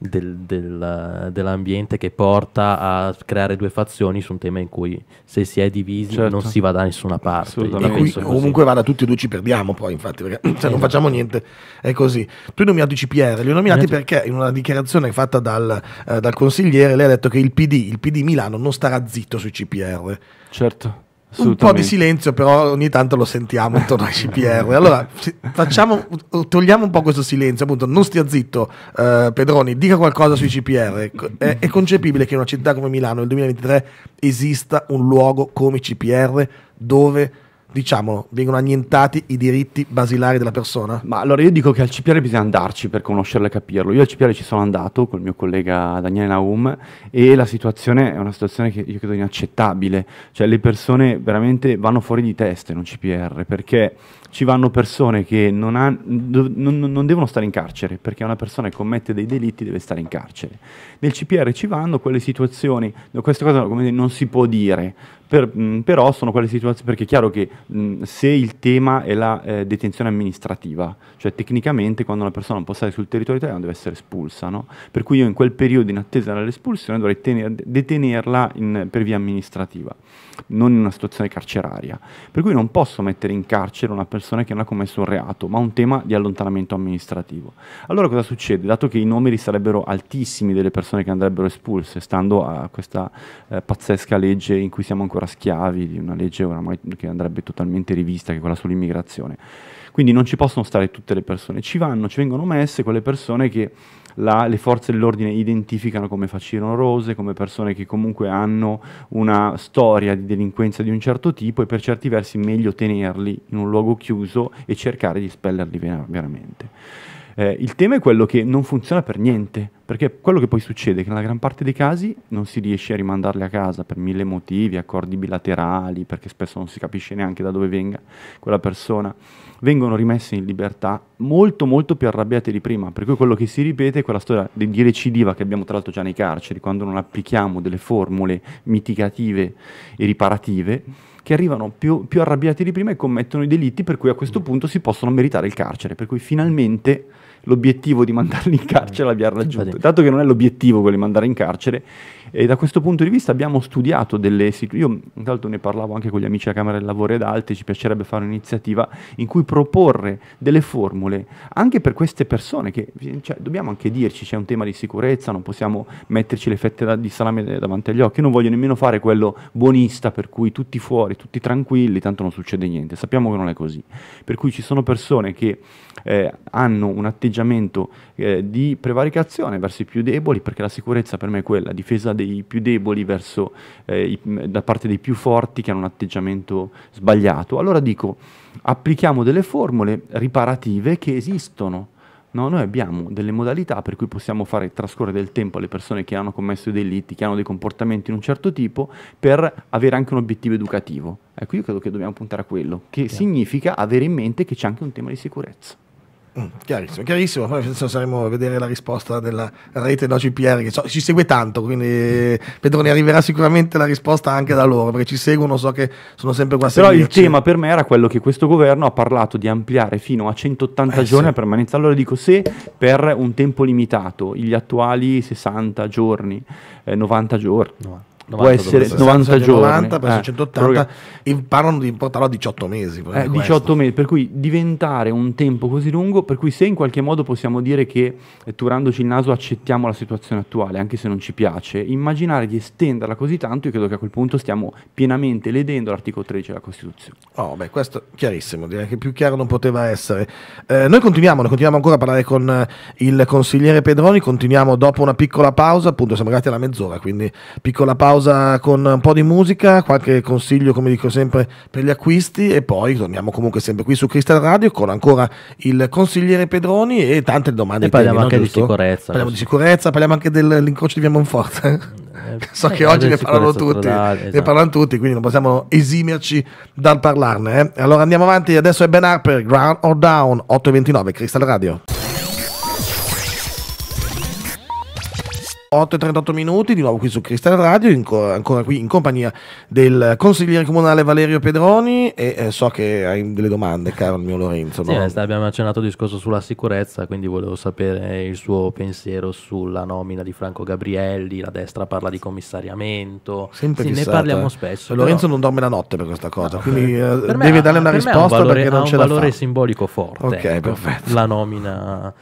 [SPEAKER 2] del, del, dell'ambiente che porta a creare due fazioni su un tema in cui se si è divisi certo. non si va da nessuna parte. Cui, comunque
[SPEAKER 1] vada tutti e due ci perdiamo poi infatti perché se cioè, non esatto. facciamo niente è così. Tu hai nominato i CPR, li ho nominati perché in una dichiarazione fatta dal, eh, dal consigliere lei ha detto che il PD, il PD Milano non starà zitto sui CPR. Certo un po' di silenzio, però ogni tanto lo sentiamo intorno ai CPR. Allora facciamo, togliamo un po' questo silenzio, appunto, non stia zitto, eh, Pedroni, dica qualcosa sui CPR. È, è, concepibile che in una città come Milano nel 2023 esista un luogo come CPR dove diciamo, vengono annientati i diritti basilari della persona?
[SPEAKER 3] Ma allora io dico che al CPR bisogna andarci per conoscerlo e capirlo. Io al CPR ci sono andato col mio collega Daniele Naum e la situazione è una situazione che io credo inaccettabile. Cioè le persone veramente vanno fuori di testa in un CPR perché ci vanno persone che non, ha, non, non, devono stare in carcere, perché una persona che commette dei delitti deve stare in carcere. Nel CPR ci vanno quelle situazioni, questa cosa dire, non si può dire, per, mh, però sono quelle situazioni, perché è chiaro che mh, se il tema è la eh, detenzione amministrativa, cioè tecnicamente quando una persona non può stare sul territorio italiano deve essere espulsa, no? per cui io in quel periodo in attesa dell'espulsione dovrei tener, detenerla in, per via amministrativa non in una situazione carceraria. Per cui non posso mettere in carcere una persona che non ha commesso un reato, ma un tema di allontanamento amministrativo. Allora cosa succede? Dato che i numeri sarebbero altissimi delle persone che andrebbero espulse, stando a questa eh, pazzesca legge in cui siamo ancora schiavi, di una legge oramai che andrebbe totalmente rivista, che è quella sull'immigrazione. Quindi non ci possono stare tutte le persone, ci vanno, ci vengono messe quelle persone che la, le forze dell'ordine identificano come faccino rose, come persone che comunque hanno una storia di delinquenza di un certo tipo e per certi versi meglio tenerli in un luogo chiuso e cercare di spellerli veramente. Eh, il tema è quello che non funziona per niente, perché quello che poi succede è che nella gran parte dei casi non si riesce a rimandarle a casa per mille motivi, accordi bilaterali, perché spesso non si capisce neanche da dove venga quella persona. Vengono rimesse in libertà molto molto più arrabbiate di prima, per cui quello che si ripete è quella storia di recidiva che abbiamo tra l'altro già nei carceri, quando non applichiamo delle formule mitigative e riparative che arrivano più, più arrabbiati di prima e commettono i delitti per cui a questo punto si possono meritare il carcere, per cui finalmente l'obiettivo di mandarli in mm. carcere l'abbiamo raggiunto. Dato che non è l'obiettivo quello di mandarli in carcere, e da questo punto di vista abbiamo studiato delle situazioni, io intanto ne parlavo anche con gli amici della Camera del Lavoro ed altri, ci piacerebbe fare un'iniziativa in cui proporre delle formule anche per queste persone che cioè, dobbiamo anche dirci c'è un tema di sicurezza, non possiamo metterci le fette da, di salame davanti agli occhi, io non voglio nemmeno fare quello buonista per cui tutti fuori, tutti tranquilli, tanto non succede niente, sappiamo che non è così. Per cui ci sono persone che eh, hanno un atteggiamento eh, di prevaricazione verso i più deboli perché la sicurezza per me è quella, difesa dei dei più deboli verso, eh, i, da parte dei più forti che hanno un atteggiamento sbagliato. Allora dico, applichiamo delle formule riparative che esistono. No, noi abbiamo delle modalità per cui possiamo fare trascorrere del tempo alle persone che hanno commesso dei delitti, che hanno dei comportamenti di un certo tipo, per avere anche un obiettivo educativo. Ecco, io credo che dobbiamo puntare a quello, che sì. significa avere in mente che c'è anche un tema di sicurezza.
[SPEAKER 1] Mm, chiarissimo, chiarissimo. Poi adesso saremo a vedere la risposta della rete NoCPR che so, ci segue tanto, quindi Pedroni arriverà sicuramente la risposta anche da loro perché ci seguono, so che sono sempre qua. Però il tema
[SPEAKER 3] per me era quello che questo governo ha parlato di ampliare fino a 180 eh, giorni sì. la permanenza. Allora dico se per un tempo limitato, gli attuali 60 giorni, eh, 90 giorni. No può essere 90 giorni 90 eh, 180 e parlano di portarlo a 18 mesi eh, 18 mesi per cui diventare un tempo così lungo per cui se in qualche modo possiamo dire che eh, turandoci il naso accettiamo la situazione attuale anche se non ci piace immaginare di estenderla così tanto io credo che a quel punto stiamo pienamente ledendo l'articolo 13 della Costituzione oh beh questo chiarissimo
[SPEAKER 1] direi che più chiaro non poteva essere eh, noi continuiamo noi continuiamo ancora a parlare con eh, il consigliere Pedroni continuiamo dopo una piccola pausa appunto siamo arrivati alla mezz'ora quindi piccola pausa pausa con un po' di musica, qualche consiglio come dico sempre per gli acquisti e poi torniamo comunque sempre qui su Crystal Radio con ancora il consigliere Pedroni e tante domande. E parliamo temi, anche no, di sicurezza. Parliamo così. di sicurezza, parliamo anche dell'incrocio di Via Monforte. Eh, so eh, che oggi ne parlano tutti, esatto. ne parlano tutti, quindi non possiamo esimerci dal parlarne. Eh? Allora andiamo avanti, adesso è Ben Harper, Ground or Down, 8.29, Crystal Radio. 8 e 38 minuti, di nuovo qui su Cristal Radio, in co- ancora qui in compagnia del consigliere comunale
[SPEAKER 2] Valerio Pedroni e eh, so che hai delle domande, caro il mio Lorenzo. No? Sì, eh, abbiamo accennato il discorso sulla sicurezza, quindi volevo sapere il suo pensiero sulla nomina di Franco Gabrielli, la destra parla di commissariamento, Sempre sì, ne parliamo spesso. Eh. Lorenzo non dorme la notte
[SPEAKER 1] per questa cosa, no, quindi eh, per devi dare una risposta un valore, perché non c'è un ce la fa. un valore simbolico forte. Ok,
[SPEAKER 3] ecco, perfetto. La nomina...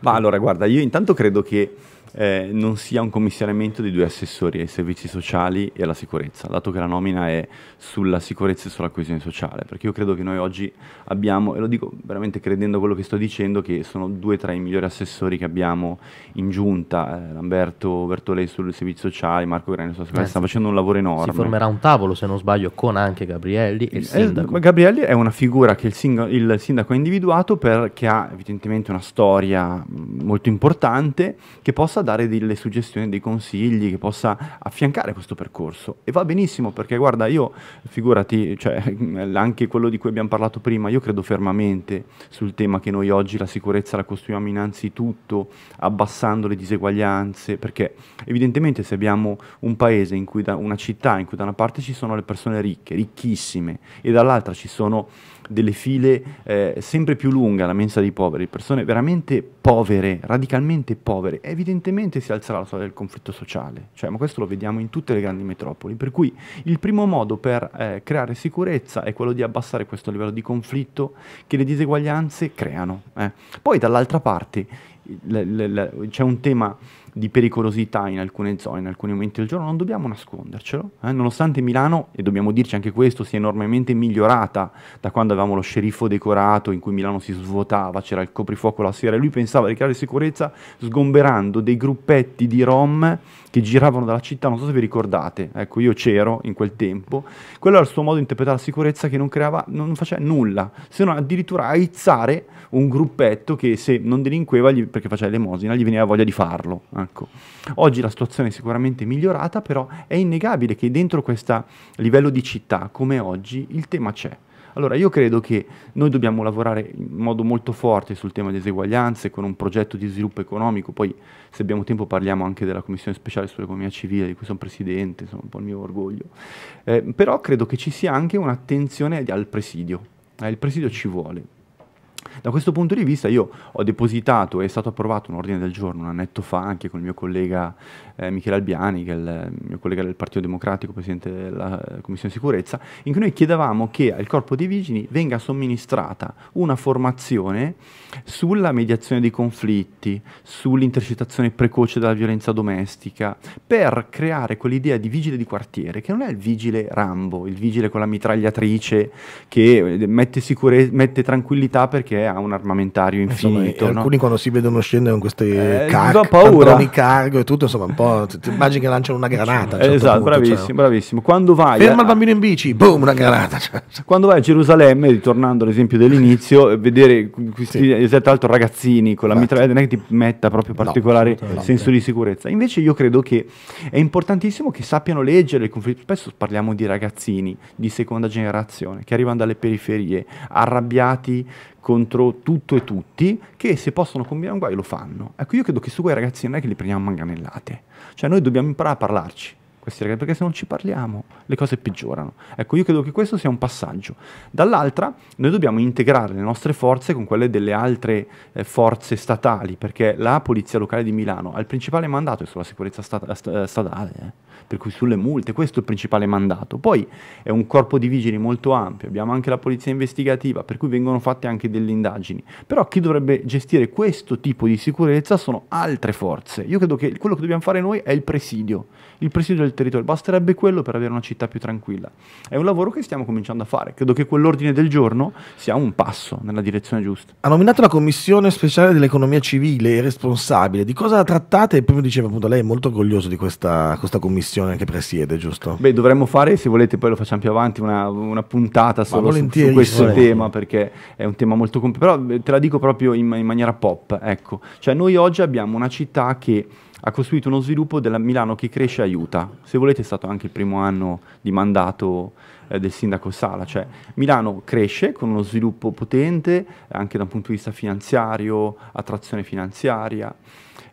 [SPEAKER 3] Ma allora, guarda, io intanto credo che eh, non sia un commissariamento di due assessori ai servizi sociali e alla sicurezza, dato che la nomina è sulla sicurezza e sulla coesione sociale, perché io credo che noi oggi abbiamo, e lo dico veramente credendo a quello che sto dicendo, che sono due tra i migliori assessori che abbiamo in giunta, eh, Lamberto Bertolei sui servizi sociali, Marco Grani sulla sicurezza, eh, sta facendo un lavoro enorme. Si formerà un tavolo, se non sbaglio, con anche Gabrielli e il eh, sindaco. Gabrielli è una figura che il, sindaco, il sindaco ha individuato perché ha evidentemente una storia mm, molto importante che possa possa dare delle suggestioni, dei consigli, che possa affiancare questo percorso. E va benissimo perché guarda, io figurati, cioè, anche quello di cui abbiamo parlato prima, io credo fermamente sul tema che noi oggi la sicurezza la costruiamo innanzitutto abbassando le diseguaglianze, perché evidentemente se abbiamo un paese in cui da una città in cui da una parte ci sono le persone ricche, ricchissime, e dall'altra ci sono delle file eh, sempre più lunghe alla mensa dei poveri, persone veramente povere, radicalmente povere, evidentemente si alzerà la soglia del conflitto sociale, cioè, ma questo lo vediamo in tutte le grandi metropoli, per cui il primo modo per eh, creare sicurezza è quello di abbassare questo livello di conflitto che le diseguaglianze creano. Eh. Poi dall'altra parte c'è un tema di pericolosità in alcune zone, in alcuni momenti del giorno, non dobbiamo nascondercelo, eh? nonostante Milano, e dobbiamo dirci anche questo, sia enormemente migliorata da quando avevamo lo sceriffo decorato in cui Milano si svuotava, c'era il coprifuoco la sera e lui pensava di creare sicurezza sgomberando dei gruppetti di rom che giravano dalla città, non so se vi ricordate, ecco io c'ero in quel tempo, quello era il suo modo di interpretare la sicurezza che non creava, non faceva nulla, se non addirittura aizzare un gruppetto che se non delinqueva, gli, perché faceva l'emosina, gli veniva voglia di farlo. Eh? banco. Oggi la situazione è sicuramente migliorata, però è innegabile che dentro questo livello di città come oggi il tema c'è. Allora io credo che noi dobbiamo lavorare in modo molto forte sul tema delle diseguaglianze con un progetto di sviluppo economico, poi se abbiamo tempo parliamo anche della Commissione speciale sull'economia civile, di cui sono presidente, sono un po' il mio orgoglio, eh, però credo che ci sia anche un'attenzione al presidio, eh, il presidio ci vuole, da questo punto di vista io ho depositato, e è stato approvato un ordine del giorno un annetto fa anche con il mio collega eh, Michele Albiani, che è il eh, mio collega del Partito Democratico, presidente della eh, Commissione Sicurezza, in cui noi chiedevamo che al Corpo dei Vigili venga somministrata una formazione sulla mediazione dei conflitti, sull'intercettazione precoce della violenza domestica, per creare quell'idea di vigile di quartiere, che non è il vigile Rambo, il vigile con la mitragliatrice che eh, mette, mette tranquillità perché ha un armamentario infinito. Insomma, no? Alcuni quando si vedono scendere con queste eh, car- paura.
[SPEAKER 1] cargo e tutto, insomma, un po' po'. Ti immagini che lanciano una granata. Certo esatto, punto, cioè. bravissimo, cioè.
[SPEAKER 3] bravissimo. Quando vai. Ferma a... il bambino in bici, boom, una granata. Cioè. Quando vai a Gerusalemme, ritornando all'esempio dell'inizio, eh, vedere questi sì. Eh, altro ragazzini con la esatto. non è che ti metta proprio particolare no, senso di sicurezza. Invece, io credo che è importantissimo che sappiano leggere il conflitto. Spesso parliamo di ragazzini di seconda generazione che arrivano dalle periferie, arrabbiati contro tutto e tutti che se possono combinare un guai lo fanno. Ecco, io credo che su quei ragazzi non è che li prendiamo manganellate. Cioè noi dobbiamo imparare a parlarci, questi ragazzi, perché se non ci parliamo le cose peggiorano. Ecco, io credo che questo sia un passaggio. Dall'altra, noi dobbiamo integrare le nostre forze con quelle delle altre eh, forze statali, perché la Polizia Locale di Milano ha il principale mandato sulla sicurezza sta- sta- eh, statale. Eh per cui sulle multe, questo è il principale mandato. Poi è un corpo di vigili molto ampio, abbiamo anche la polizia investigativa, per cui vengono fatte anche delle indagini. Però chi dovrebbe gestire questo tipo di sicurezza sono altre forze. Io credo che quello che dobbiamo fare noi è il presidio, il presidio del territorio. Basterebbe quello per avere una città più tranquilla. È un lavoro che stiamo cominciando a fare. Credo che quell'ordine del giorno sia un passo nella direzione giusta. Ha
[SPEAKER 1] nominato la Commissione speciale dell'economia civile e responsabile. Di cosa trattate? Prima diceva appunto lei è molto orgoglioso di questa, questa commissione commissione che presiede, giusto?
[SPEAKER 3] Beh, dovremmo fare, se volete poi lo facciamo più avanti, una, una puntata solo su, su, questo volentieri. tema, perché è un tema molto complesso, però te la dico proprio in, in maniera pop, ecco. Cioè noi oggi abbiamo una città che ha costruito uno sviluppo della Milano che cresce e aiuta. Se volete è stato anche il primo anno di mandato eh, del sindaco Sala, cioè Milano cresce con uno sviluppo potente anche da un punto di vista finanziario, attrazione finanziaria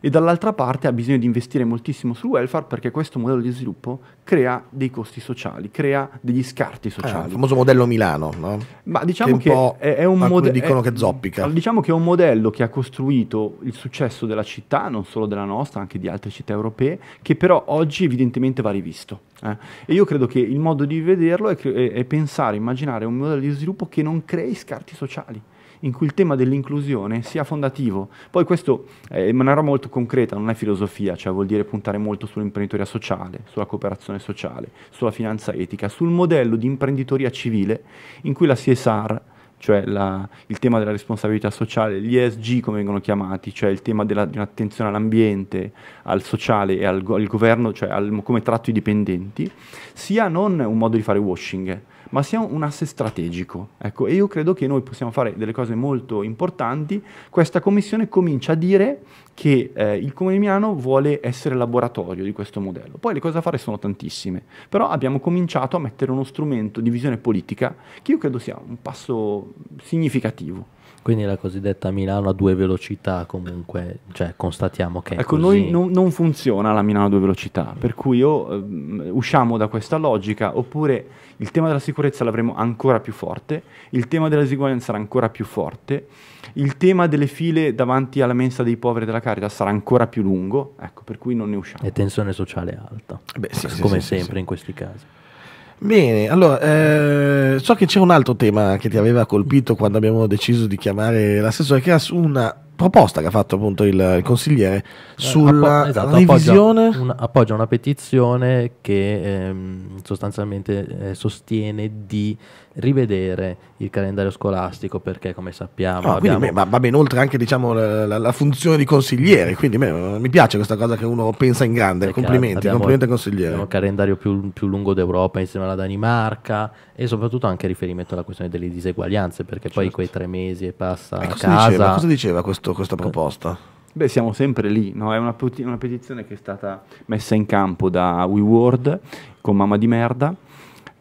[SPEAKER 3] e dall'altra parte ha bisogno di investire moltissimo sul welfare perché questo modello di sviluppo crea dei costi sociali, crea degli scarti eh, sociali. Eh, il famoso modello Milano, no? Ma diciamo che, che è, è, un modello... dicono è, che zoppica. Diciamo che è un modello che ha costruito il successo della città, non solo della nostra, anche di altre città europee, che però oggi evidentemente va rivisto. Eh? E io credo che il modo di vederlo è, è pensare, immaginare un modello di sviluppo che non crei scarti sociali in cui il tema dell'inclusione sia fondativo. Poi questo è in maniera molto concreta, non è filosofia, cioè vuol dire puntare molto sull'imprenditoria sociale, sulla cooperazione sociale, sulla finanza etica, sul modello di imprenditoria civile in cui la CSR cioè la, il tema della responsabilità sociale, gli ESG come vengono chiamati, cioè il tema della, di un'attenzione all'ambiente, al sociale e al, al governo, cioè al, come tratto i dipendenti, sia non un modo di fare washing, ma sia un asse strategico. Ecco, e io credo che noi possiamo fare delle cose molto importanti. Questa commissione comincia a dire che eh, il Comune di Milano vuole essere laboratorio di questo modello. Poi le cose da fare sono tantissime, però abbiamo cominciato a mettere uno strumento di visione politica che io credo sia un passo significativo. Quindi la cosiddetta Milano a due velocità comunque, cioè constatiamo che... Ecco, noi non, non, funziona la Milano a due velocità, per cui o eh, usciamo da questa logica oppure il tema della sicurezza l'avremo ancora più forte, il tema della disuguaglianza sarà ancora più forte, il tema delle file davanti alla mensa dei poveri della Caritas sarà ancora più lungo, ecco, per cui non ne
[SPEAKER 2] usciamo. E tensione sociale alta, Beh, sì, sì, come sì, sempre in questi casi.
[SPEAKER 3] Bene, allora
[SPEAKER 1] eh, so che c'è un altro tema che ti aveva colpito quando abbiamo deciso di chiamare l'assessore, che era su una proposta che ha fatto appunto il, il consigliere eh, sulla Appo- esatto, revisione.
[SPEAKER 2] Appoggia una, appoggia una petizione che ehm, eh, sostiene di rivedere il calendario scolastico perché come sappiamo... Ah, no, abbiamo... me, ma
[SPEAKER 1] va ben oltre anche diciamo, la, la, la, funzione di consigliere, quindi me, mi piace questa cosa che uno pensa
[SPEAKER 2] in grande, perché complimenti, abbiamo, complimenti consigliere. Abbiamo il calendario più, più, lungo d'Europa insieme alla Danimarca e soprattutto anche riferimento alla questione delle diseguaglianze perché certo. poi quei tre mesi e passa e eh, a cosa casa... Diceva, cosa
[SPEAKER 3] diceva questo, questa
[SPEAKER 2] proposta?
[SPEAKER 3] Beh, siamo sempre lì, no? è una, una petizione che è stata messa in campo da WeWord con Mamma di Merda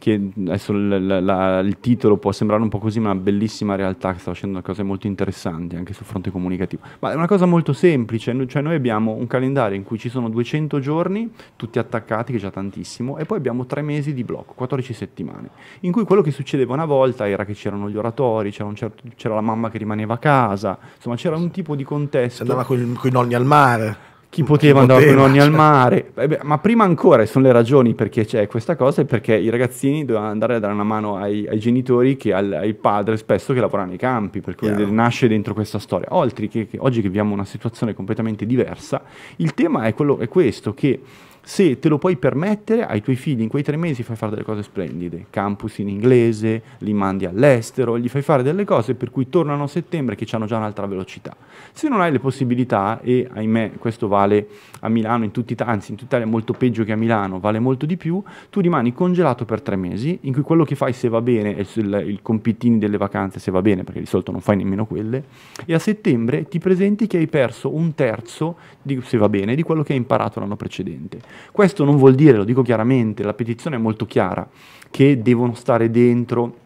[SPEAKER 3] che adesso l- la- la- il titolo può sembrare un po' così, ma è una bellissima realtà che sta facendo cose molto interessanti anche sul fronte comunicativo. Ma è una cosa molto semplice, cioè noi abbiamo un calendario in cui ci sono 200 giorni, tutti attaccati, che è già tantissimo, e poi abbiamo tre mesi di blocco, 14 settimane, in cui quello che succedeva una volta era che c'erano gli oratori, c'era, certo, c'era la mamma che rimaneva a casa, insomma c'era un tipo di contesto. Si andava con i nonni al mare chi poteva chi andare poteva, con nonni cioè. al mare. Eh beh, ma prima ancora sono le ragioni perché c'è questa cosa è perché i ragazzini dovevano andare a dare una mano ai, ai genitori che al, ai padri spesso che lavorano nei campi, per cui yeah. nasce dentro questa storia. Oltre che, che oggi che abbiamo una situazione completamente diversa, il tema è, quello, è questo che se te lo puoi permettere, ai tuoi figli in quei tre mesi fai fare delle cose splendide, campus in inglese, li mandi all'estero, gli fai fare delle cose per cui tornano a settembre che hanno già un'altra velocità. Se non hai le possibilità, e ahimè questo vale a Milano, in tutti, anzi in tutta Italia è molto peggio che a Milano, vale molto di più, tu rimani congelato per tre mesi, in cui quello che fai se va bene, è il, il compitini delle vacanze se va bene, perché di solito non fai nemmeno quelle, e a settembre ti presenti che hai perso un terzo, di, se va bene, di quello che hai imparato l'anno precedente. Questo non vuol dire, lo dico chiaramente, la petizione è molto chiara, che devono stare dentro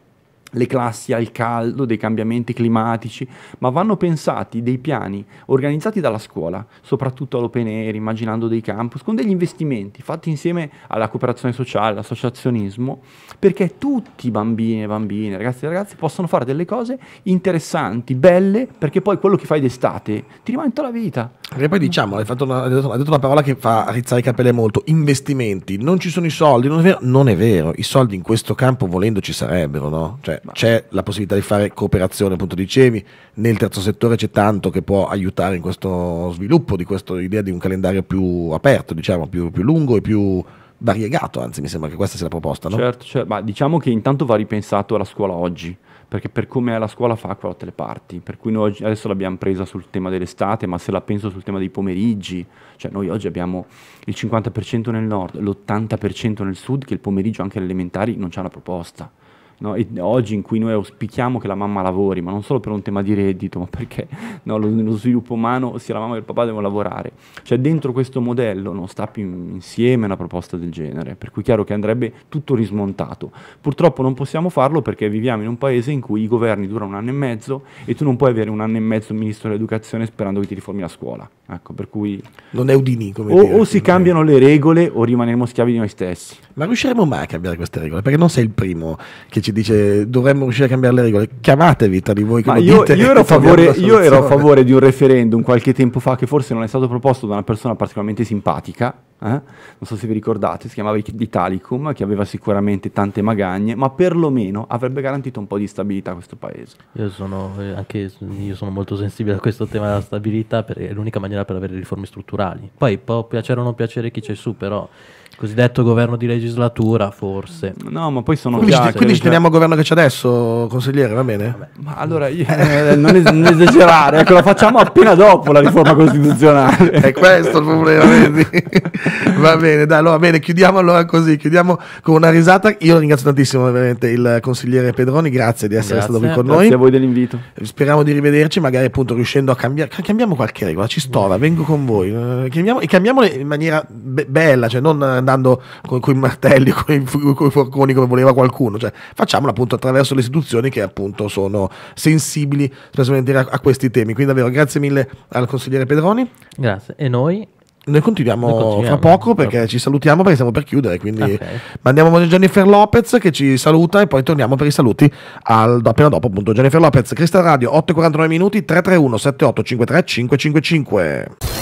[SPEAKER 3] le classi al caldo, dei cambiamenti climatici, ma vanno pensati dei piani organizzati dalla scuola, soprattutto all'open air, immaginando dei campus, con degli investimenti fatti insieme alla cooperazione sociale, all'associazionismo, perché tutti i bambini e bambine, ragazzi e ragazze, possono fare delle cose interessanti, belle, perché poi quello che fai d'estate ti rimane tutta la vita. Perché poi diciamo, hai, fatto una, hai detto una parola che fa
[SPEAKER 1] rizzare i capelli molto, investimenti, non ci sono i soldi, non è vero, non è vero. i soldi in questo campo volendo ci sarebbero, no? Cioè, ma... c'è la possibilità di fare cooperazione, appunto dicevi, nel terzo settore c'è tanto che può aiutare in questo sviluppo di questa idea di un calendario più aperto, diciamo, più, più lungo e più variegato, anzi mi sembra che questa sia la proposta. No?
[SPEAKER 3] Certo, cioè, ma diciamo che intanto va ripensato alla scuola oggi, perché per come è la scuola fa qua tutte le parti, per cui noi oggi, adesso l'abbiamo presa sul tema dell'estate, ma se la penso sul tema dei pomeriggi, cioè noi oggi abbiamo il 50% nel nord, l'80% nel sud, che il pomeriggio anche alle elementari non c'è una proposta. No, oggi in cui noi auspichiamo che la mamma lavori, ma non solo per un tema di reddito, ma perché no, lo, nello sviluppo umano sia la mamma che il papà devono lavorare. Cioè dentro questo modello non sta più insieme una proposta del genere, per cui è chiaro che andrebbe tutto rismontato. Purtroppo non possiamo farlo perché viviamo in un paese in cui i governi durano un anno e mezzo e tu non puoi avere un anno e mezzo un ministro dell'educazione sperando che ti riformi la scuola. Ecco, per cui
[SPEAKER 1] non è Udini come o, dire, o
[SPEAKER 3] si cambiano le regole o rimaniamo schiavi di noi stessi. Ma riusciremo mai a cambiare queste regole? Perché non sei il primo
[SPEAKER 1] che ci dice dovremmo riuscire a cambiare le regole. Chiamatevi tra di voi che io, dite. Io ero, favore, io ero a favore
[SPEAKER 3] di un referendum qualche tempo fa che forse non è stato proposto da una persona particolarmente simpatica eh? non so se vi ricordate, si chiamava Italicum, che aveva sicuramente tante magagne, ma perlomeno avrebbe garantito un po' di stabilità a questo paese.
[SPEAKER 2] Io sono, eh, anche, io sono molto sensibile a questo tema della stabilità, perché è l'unica maniera per avere riforme strutturali. Poi può piacere o non piacere chi c'è su, però Cosiddetto governo di legislatura, forse. No, ma poi sono quindi, chiacchiere. Ci,
[SPEAKER 1] quindi ci teniamo al governo che c'è adesso, consigliere, va bene? Vabbè,
[SPEAKER 3] ma allora, io, eh, eh non, es- non esagerare, ecco, la facciamo
[SPEAKER 1] appena dopo la riforma costituzionale. È questo il problema, vedi? va bene, dai, allora, bene, chiudiamo allora così, chiudiamo con una risata. Io ringrazio tantissimo veramente il consigliere Pedroni, grazie di essere grazie, stato qui con grazie noi. Grazie a voi dell'invito. Speriamo di rivederci, magari appunto riuscendo a cambiare, cambiamo qualche regola, ci sto, vengo con voi. Eh, cambiamo, e cambiamola in maniera be- bella, cioè non andando con, con i martelli, con i forconi come voleva qualcuno, cioè facciamolo appunto attraverso le istituzioni che appunto sono sensibili spesso a, a questi temi. Quindi davvero grazie mille al consigliere Pedroni. Grazie. E noi noi continuiamo, Noi continuiamo, fra poco perché però... ci salutiamo perché stiamo per chiudere. Quindi okay. mandiamo Jennifer Lopez che ci saluta e poi torniamo per i saluti al, appena dopo. Appunto, Jennifer Lopez, Crystal Radio 8:49 minuti 331 78 53 555.